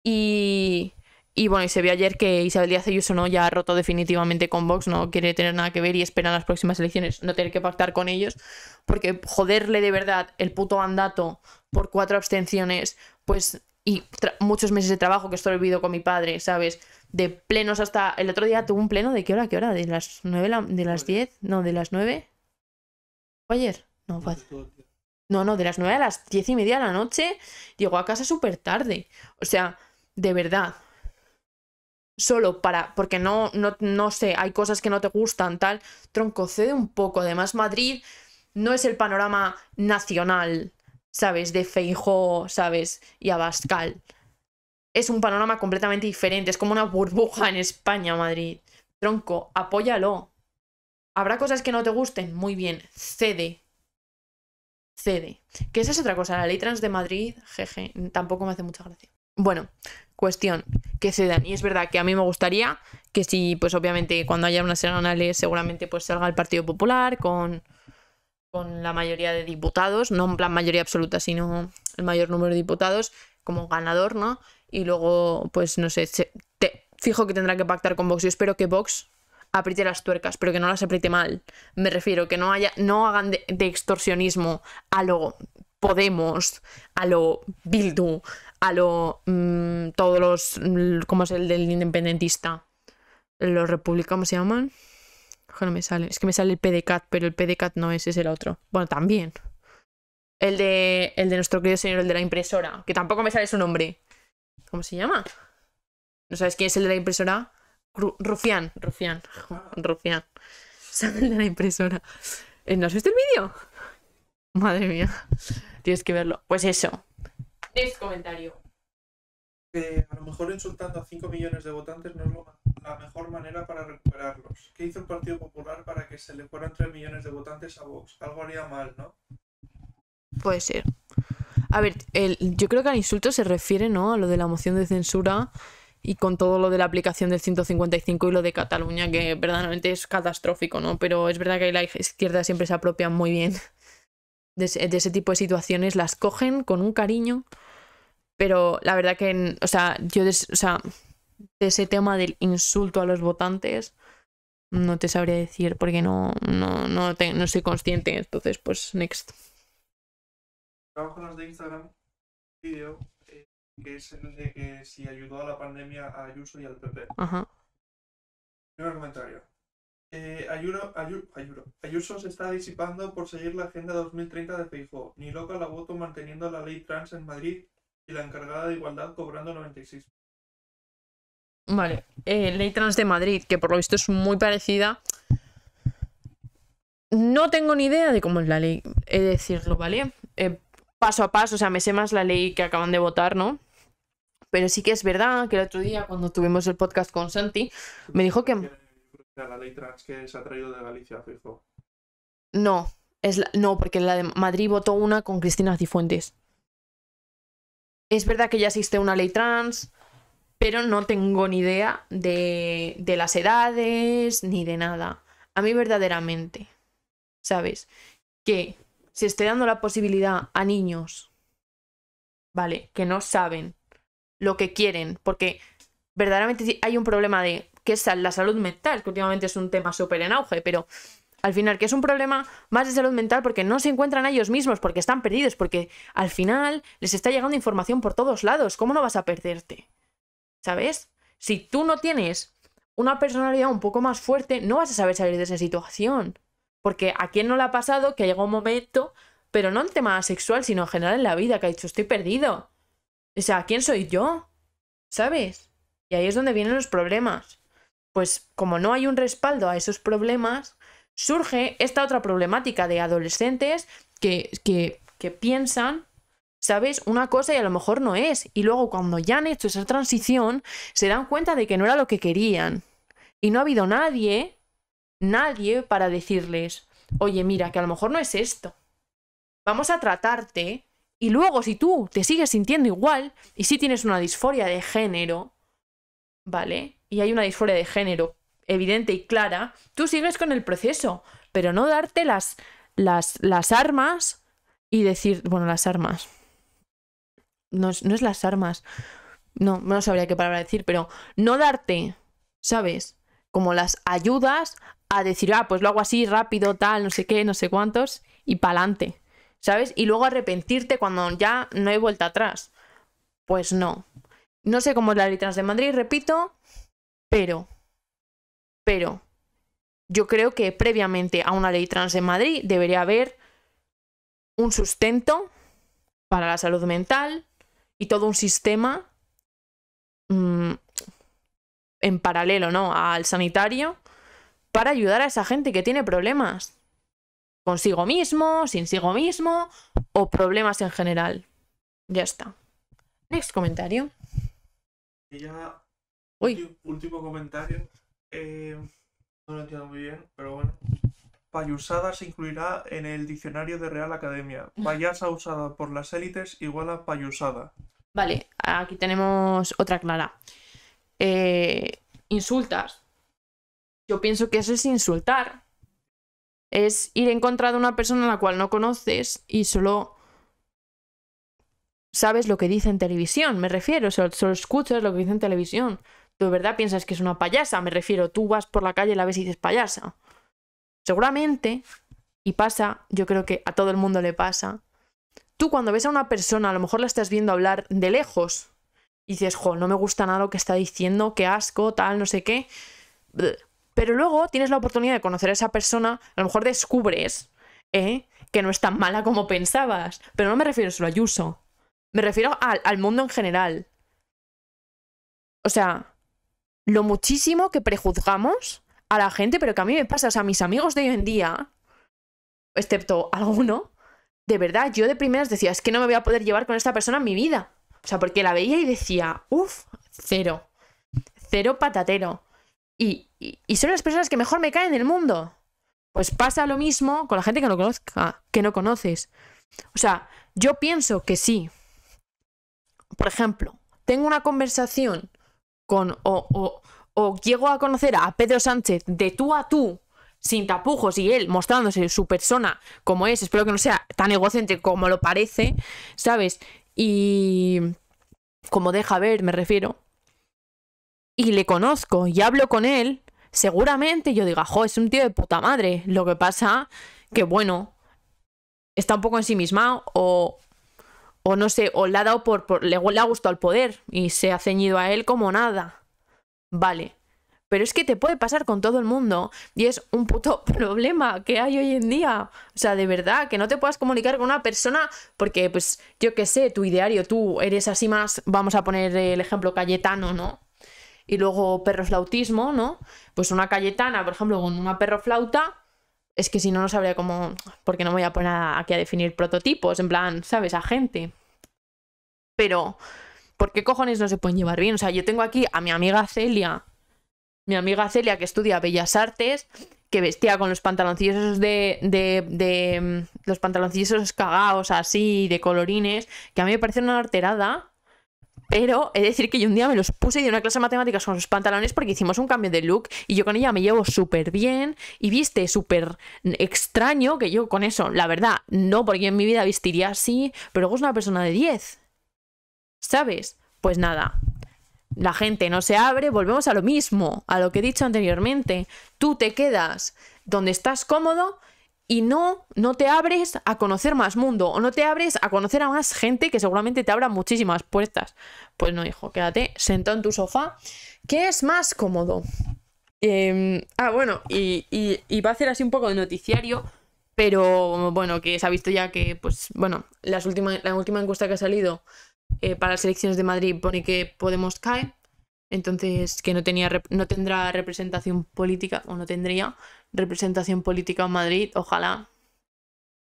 y y bueno, y se vio ayer que Isabel Díaz Ayuso no ya ha roto definitivamente con Vox, no quiere tener nada que ver y espera las próximas elecciones no tener que pactar con ellos, porque joderle de verdad el puto mandato por cuatro abstenciones, pues y muchos meses de trabajo que he vivido con mi padre, ¿sabes? De plenos hasta el otro día tuvo un pleno de qué hora, qué hora, de las 9 de las 10, no, de las 9. ayer? No, No, no, de las 9 a las diez y media de la noche llegó a casa súper tarde. O sea, de verdad, solo para, porque no, no, no sé, hay cosas que no te gustan, tal, tronco, cede un poco. Además, Madrid no es el panorama nacional, ¿sabes? De Feijó, ¿sabes? Y Abascal. Es un panorama completamente diferente, es como una burbuja en España, Madrid. Tronco, apóyalo. Habrá cosas que no te gusten, muy bien, cede. Cede. Que esa es otra cosa, la ley trans de Madrid, jeje, tampoco me hace mucha gracia. Bueno, Cuestión, que se dan. Y es verdad que a mí me gustaría que si, pues obviamente, cuando haya unas semanales, seguramente pues salga el Partido Popular con, con la mayoría de diputados, no en plan mayoría absoluta, sino el mayor número de diputados como ganador, ¿no? Y luego, pues no sé, te, fijo que tendrá que pactar con Vox. Yo espero que Vox apriete las tuercas, pero que no las apriete mal. Me refiero, que no haya, no hagan de extorsionismo a lo Podemos, a lo Bildu, a lo mm, todos los mm, como es el del independentista los republicanos se llaman me sale es que me sale el PDCAT pero el PDCAT no es es el otro bueno también el de el de nuestro querido señor el de la impresora que tampoco me sale su nombre cómo se llama no sabes quién es el de la impresora Rufián Rufián [LAUGHS] Rufián el de la impresora eh, ¿no has visto el vídeo? madre mía tienes que verlo pues eso es comentario. a lo mejor insultando a 5 millones de votantes no es la mejor manera para recuperarlos. ¿Qué hizo el Partido Popular para que se le fueran 3 millones de votantes a Vox? Algo haría mal, ¿no? Puede ser. A ver, yo creo que al insulto se refiere, ¿no? A lo de la moción de censura y con todo lo de la aplicación del 155 y lo de Cataluña, que verdaderamente es catastrófico, ¿no? Pero es verdad que la izquierda siempre se apropia muy bien de ese tipo de situaciones, las cogen con un cariño pero la verdad que, o sea, yo, o sea, de ese tema del insulto a los votantes, no te sabría decir porque no, no, soy consciente. Entonces, pues, next. Trabajo con los de Instagram, video eh, que es el de que si ayudó a la pandemia a Ayuso y al PP. Ajá. Primer comentario. Eh, Ayuso se está disipando por seguir la Agenda 2030 de Feijóo. Ni loca la voto manteniendo la ley trans en Madrid y la encargada de igualdad cobrando 96. Vale, eh, Ley Trans de Madrid, que por lo visto es muy parecida. No tengo ni idea de cómo es la ley, he de decirlo, ¿vale? Eh, paso a paso, o sea, me sé más la ley que acaban de votar, ¿no? Pero sí que es verdad que el otro día, cuando tuvimos el podcast con Santi, me dijo que. La ley trans que se ha traído de Galicia, fijo. No, es la... no, porque la de Madrid votó una con Cristina Cifuentes es verdad que ya existe una ley trans, pero no tengo ni idea de, de las edades ni de nada. A mí verdaderamente, ¿sabes? Que si esté dando la posibilidad a niños, ¿vale? Que no saben lo que quieren, porque verdaderamente hay un problema de que es la salud mental, que últimamente es un tema súper en auge, pero al final, que es un problema más de salud mental porque no se encuentran a ellos mismos, porque están perdidos, porque al final les está llegando información por todos lados. ¿Cómo no vas a perderte? ¿Sabes? Si tú no tienes una personalidad un poco más fuerte, no vas a saber salir de esa situación. Porque a quién no le ha pasado que ha llegado un momento, pero no en tema sexual, sino en general en la vida, que ha dicho, estoy perdido. O sea, ¿quién soy yo? ¿Sabes? Y ahí es donde vienen los problemas. Pues como no hay un respaldo a esos problemas, surge esta otra problemática de adolescentes que, que, que piensan ¿sabes? Una cosa y a lo mejor no es. Y luego cuando ya han hecho esa transición, se dan cuenta de que no era lo que querían. Y no ha habido nadie, nadie para decirles, oye, mira, que a lo mejor no es esto. Vamos a tratarte. Y luego si tú te sigues sintiendo igual y si tienes una disforia de género, ¿vale? Y hay una disforia de género evidente y clara, tú sigues con el proceso, pero no darte las, las, las armas y decir, bueno, las armas. No, es las armas. No, no sabría qué palabra decir, pero no darte, ¿sabes? Como las ayudas a decir, ah, pues lo hago así, rápido, tal, no sé qué, no sé cuántos, y pa'lante, ¿sabes? Y luego arrepentirte cuando ya no hay vuelta atrás. Pues no. No sé cómo es la Letras de Madrid, repito, pero pero yo creo que previamente a una ley trans en Madrid debería haber un sustento para la salud mental y todo un sistema mm, en paralelo ¿no? al sanitario para ayudar a esa gente que tiene problemas consigo mismo, sin sigo mismo o problemas en general. Ya está. Next comentario. Último comentario. Eh, no lo entiendo muy bien, pero bueno. Payusada se incluirá en el diccionario de Real Academia. Payasa usada por las élites igual a payusada. Vale, aquí tenemos otra clara. Eh, insultas. Yo pienso que eso es insultar. Es ir en contra de una persona a la cual no conoces y solo sabes lo que dice en televisión, me refiero, solo escuchas lo que dice en televisión de verdad piensas que es una payasa, me refiero, tú vas por la calle, la ves y dices payasa. Seguramente, y pasa, yo creo que a todo el mundo le pasa, tú cuando ves a una persona, a lo mejor la estás viendo hablar de lejos, y dices, jo, no me gusta nada lo que está diciendo, qué asco, tal, no sé qué. Pero luego tienes la oportunidad de conocer a esa persona, a lo mejor descubres ¿eh? que no es tan mala como pensabas. Pero no me refiero solo a Yuso, me refiero al mundo en general. O sea, lo muchísimo que prejuzgamos a la gente, pero que a mí me pasa, o sea, mis amigos de hoy en día, excepto alguno, de verdad, yo de primeras decía, es que no me voy a poder llevar con esta persona en mi vida. O sea, porque la veía y decía, uff, cero. Cero patatero. Y, son las personas que mejor me caen en el mundo. Pues pasa lo mismo con la gente que no que no conoces. O sea, yo pienso que sí. Por ejemplo, tengo una conversación o, llego a conocer a Pedro Sánchez de tú a tú sin tapujos y él mostrándose su persona como es, espero que no sea tan egocente como lo parece, ¿sabes? Y como deja ver, me refiero. Y le conozco y hablo con él, seguramente yo diga, jo, es un tío de puta madre. Lo que pasa que, bueno, está un poco en sí misma o o no sé, o le ha por, le, ha gustado el poder y se ha ceñido a él como nada. Vale. Pero es que te puede pasar con todo el mundo y es un puto [LAUGHS] problema que hay hoy en día. O sea, de verdad, que no te puedas comunicar con una persona porque, pues, yo qué sé, tu ideario, tú eres así más, vamos a poner el ejemplo Cayetano, ¿no? Y luego perroflautismo, flautismo, ¿no? Pues una Cayetana, por ejemplo, con una perro flauta, es que si no, no sabría cómo, porque no me voy a poner aquí a definir prototipos, en plan, ¿sabes? A gente. Pero, ¿por qué cojones no se pueden llevar bien? O sea, yo tengo aquí a mi amiga Celia, mi amiga Celia que estudia Bellas Artes, que vestía con los pantaloncillos esos de, de, de, mm, los pantaloncillos esos cagados así, de colorines, que a mí me parece una alterada. Pero es decir que yo un día me los puse de una clase de matemáticas con sus pantalones porque hicimos un cambio de look y yo con ella me llevo súper bien y viste súper extraño que yo con eso, la verdad, no, porque en mi vida vestiría así, pero luego es una persona de 10. ¿Sabes? Pues nada, la gente no se abre, volvemos a lo mismo, a lo que he dicho anteriormente. Tú te quedas donde estás cómodo y no, no te abres a conocer más mundo o no te abres a conocer a más gente que seguramente te abra muchísimas puertas. Pues no, hijo, quédate sentado en tu sofá, que es más cómodo. Em, ah, bueno, y, va a hacer así un poco de noticiario, pero bueno, que se ha visto ya que, pues bueno, las últimas, la última encuesta que ha salido eh, para las elecciones de Madrid pone que Podemos cae. Entonces, que no, tenía, no tendrá representación política, o no tendría representación política en Madrid, ojalá.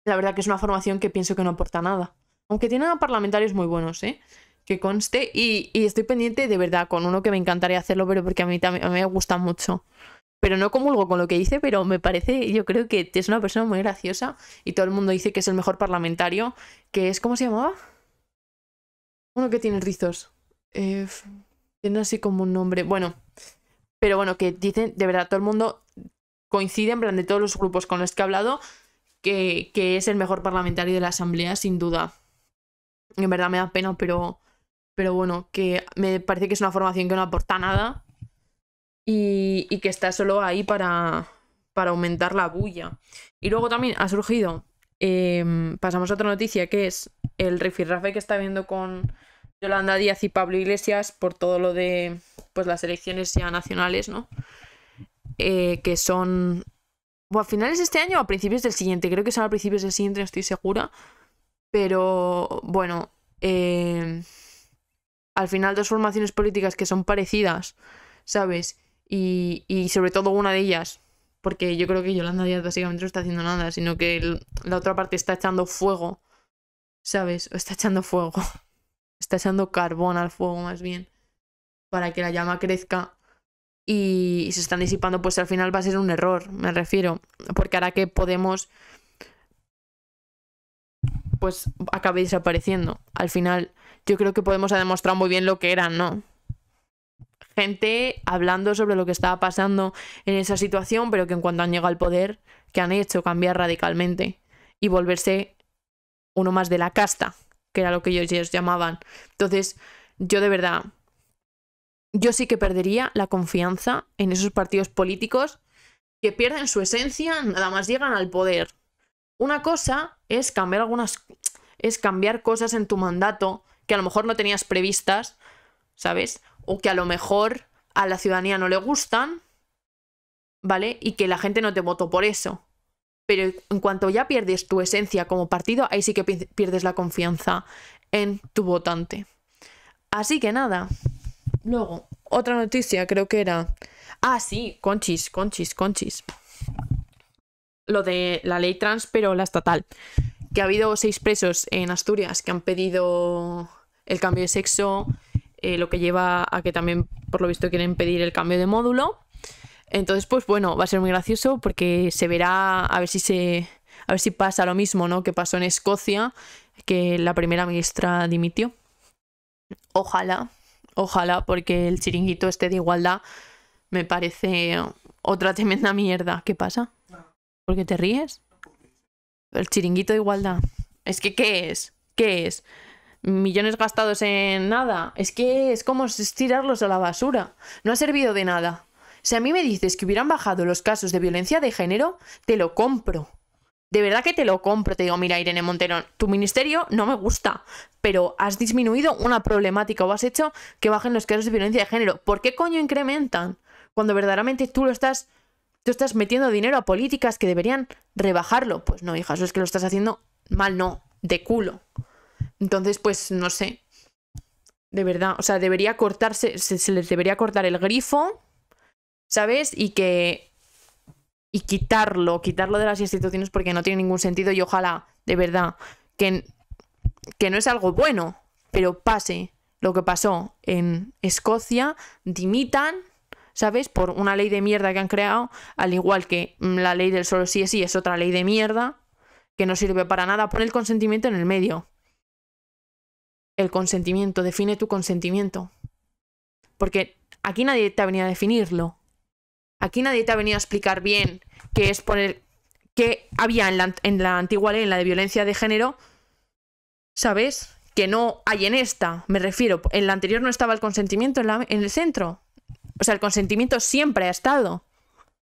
La verdad que es una formación que pienso que no aporta nada. Aunque tiene a parlamentarios muy buenos, ¿eh? Que conste. Y, estoy pendiente de verdad con uno que me encantaría hacerlo, pero porque a mí me gusta mucho. Pero no comulgo con lo que dice, pero me parece, yo creo que es una persona muy graciosa y todo el mundo dice que es el mejor parlamentario, que es, ¿cómo se llamaba? Uno que tiene rizos. Eh, tiene así como un nombre. Bueno, pero bueno, que dicen, de verdad, todo el mundo coincide, en plan, de todos los grupos con los que he hablado, que, es el mejor parlamentario de la Asamblea, sin duda. En verdad me da pena, pero, pero bueno, que me parece que es una formación que no aporta nada y, y que está solo ahí para, para aumentar la bulla. Y luego también ha surgido, em, pasamos a otra noticia, que es el rifirrafe que está viendo con Yolanda Díaz y Pablo Iglesias por todo lo de pues las elecciones ya nacionales, ¿no? Eh, que son o a finales de este año o a principios del siguiente, creo que son a principios del siguiente, no estoy segura, pero bueno, eh, al final dos formaciones políticas que son parecidas, ¿sabes? Y, y sobre todo una de ellas, porque yo creo que Yolanda Díaz básicamente no está haciendo nada, sino que la otra parte está echando fuego, ¿sabes? O está echando fuego está echando carbón al fuego más bien para que la llama crezca y, se están disipando, pues al final va a ser un error, me refiero, porque ahora que Podemos pues acabe desapareciendo. Al final, yo creo que Podemos ha demostrado muy bien lo que eran, ¿no? Gente hablando sobre lo que estaba pasando en esa situación, pero que en cuanto han llegado al poder, que han hecho cambiar radicalmente y volverse uno más de la casta que era lo que ellos llamaban. Entonces, yo de verdad, yo sí que perdería la confianza en esos partidos políticos que pierden su esencia nada más llegan al poder. Una cosa es cambiar algunas es cambiar cosas en tu mandato que a lo mejor no tenías previstas, ¿sabes? O que a lo mejor a la ciudadanía no le gustan, ¿vale? Y que la gente no te votó por eso. Pero en cuanto ya pierdes tu esencia como partido, ahí sí que pierdes la confianza en tu votante. Así que nada. Luego, otra noticia creo que era... Ah, sí, conchis, conchis, conchis. Lo de la ley trans, pero la estatal. Que ha habido seis presos en Asturias que han pedido el cambio de sexo, eh, lo que lleva a que también, por lo visto, quieren pedir el cambio de módulo. Entonces, pues bueno, va a ser muy gracioso porque se verá a ver si se a ver si pasa lo mismo, ¿no? Que pasó en Escocia, que la primera ministra dimitió. Ojalá, ojalá, porque el chiringuito este de igualdad me parece otra tremenda mierda. ¿Qué pasa? ¿Por qué te ríes? El chiringuito de igualdad. Es que, ¿qué es? ¿Qué es? millones gastados en nada. Es que es como estirarlos a la basura. No ha servido de nada. Si a mí me dices que hubieran bajado los casos de violencia de género, te lo compro. De verdad que te lo compro, te digo, mira Irene Montero, tu ministerio no me gusta, pero has disminuido una problemática o has hecho que bajen los casos de violencia de género. ¿Por qué coño incrementan? Cuando verdaderamente tú lo estás, tú estás metiendo dinero a políticas que deberían rebajarlo. Pues no, hija, eso es que lo estás haciendo mal, no, de culo. Entonces, pues no sé. De verdad, o sea, debería cortarse, se, se les debería cortar el grifo ¿sabes? Y que... Y quitarlo, quitarlo de las instituciones porque no tiene ningún sentido y ojalá, de verdad, que, que no es algo bueno, pero pase lo que pasó en Escocia, dimitan, ¿sabes? Por una ley de mierda que han creado, al igual que mm, la ley del solo sí es sí es otra ley de mierda que no sirve para nada, pon el consentimiento en el medio. El consentimiento, define tu consentimiento. Porque aquí nadie te ha venido a definirlo. Aquí nadie te ha venido a explicar bien qué es por el... qué había en la, en la antigua ley, en la de violencia de género. ¿Sabes? Que no hay en esta, me refiero. En la anterior no estaba el consentimiento en, la, en el centro. O sea, el consentimiento siempre ha estado.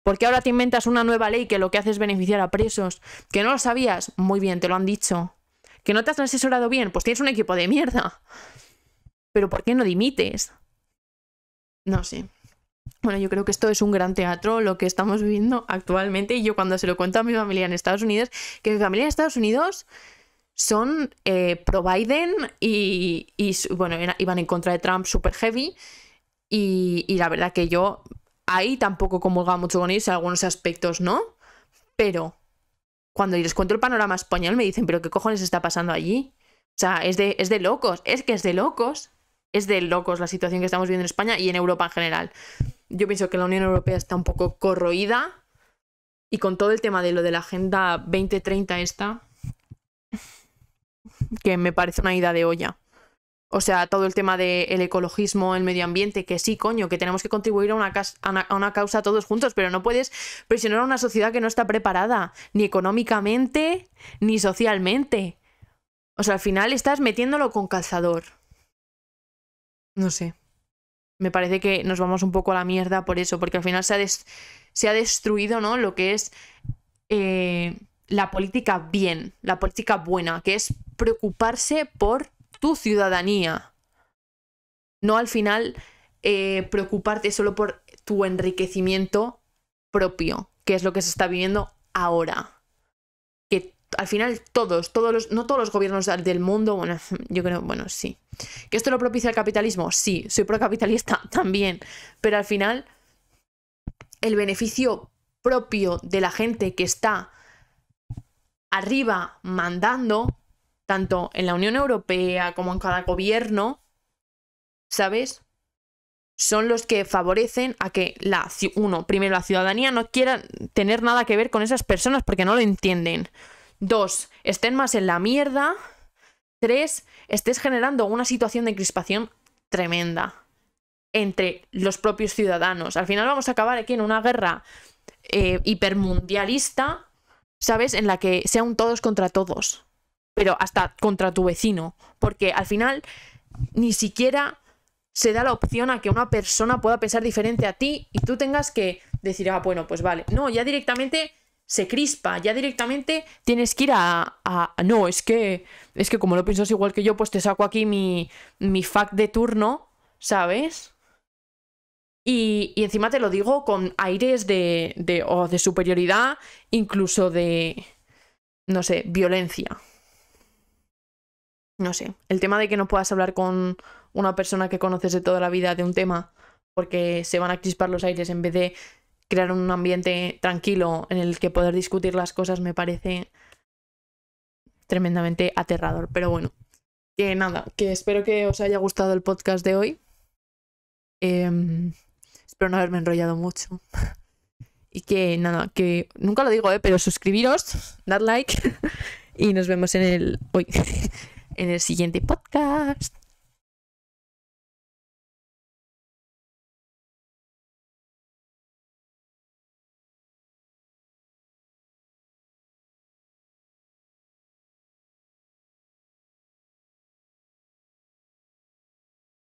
¿Por qué ahora te inventas una nueva ley que lo que hace es beneficiar a presos. Que no lo sabías. Muy bien, te lo han dicho. Que no te has asesorado bien. Pues tienes un equipo de mierda. Pero ¿por qué no dimites? No sé. Bueno, yo creo que esto es un gran teatro, lo que estamos viviendo actualmente. Y yo cuando se lo cuento a mi familia en Estados Unidos, que mi familia en Estados Unidos son eh, pro Biden y, y bueno, iban en contra de Trump super heavy. Y, la verdad que yo ahí tampoco comulgaba mucho con ellos en algunos aspectos, ¿no? Pero cuando les cuento el panorama español me dicen, pero ¿qué cojones está pasando allí? O sea, es de, es de locos, es que es de locos es de locos la situación que estamos viendo en España y en Europa en general. Yo pienso que la Unión Europea está un poco corroída y con todo el tema de lo de la Agenda 2030 esta, que me parece una ida de olla. O sea, todo el tema del ecologismo, el medio ambiente, que sí, coño, que tenemos que contribuir a una, a una, causa todos juntos, pero no puedes presionar a una sociedad que no está preparada, ni económicamente, ni socialmente. O sea, al final estás metiéndolo con calzador. No sé. Me parece que nos vamos un poco a la mierda por eso, porque al final se ha, destruido, ¿no? Lo que es eh, la política bien, la política buena, que es preocuparse por tu ciudadanía. No al final eh, preocuparte solo por tu enriquecimiento propio, que es lo que se está viviendo ahora al final todos, todos los, no todos los gobiernos del mundo, bueno, yo creo, bueno, sí. ¿Que esto lo propicia el capitalismo? Sí, soy procapitalista [LAUGHS] también, pero al final el beneficio propio de la gente que está arriba mandando, tanto en la Unión Europea como en cada gobierno, ¿sabes? Son los que favorecen a que la, uno, primero la ciudadanía no quiera tener nada que ver con esas personas porque no lo entienden. Dos, estén más en la mierda. Tres, estés generando una situación de crispación tremenda entre los propios ciudadanos. Al final vamos a acabar aquí en una guerra eh, hipermundialista, ¿sabes? En la que sea un todos contra todos, pero hasta contra tu vecino, porque al final ni siquiera se da la opción a que una persona pueda pensar diferente a ti y tú tengas que decir, ah, bueno, pues vale. No, ya directamente se crispa, ya directamente tienes que ir a, no, es que es que como lo piensas igual que yo, pues te saco aquí mi mi fact de turno, ¿sabes? Y, y, encima te lo digo con aires de, de, o de superioridad, incluso de, no sé, violencia. No sé, el tema de que no puedas hablar con una persona que conoces de toda la vida de un tema porque se van a crispar los aires en vez de crear un ambiente tranquilo en el que poder discutir las cosas me parece tremendamente aterrador. Pero bueno, que nada, que espero que os haya gustado el podcast de hoy. Em, espero no haberme enrollado mucho. [LAUGHS] Y que nada, que nunca lo digo, eh, pero suscribiros, dad like [LAUGHS] y nos vemos en el, [LAUGHS] en el siguiente podcast.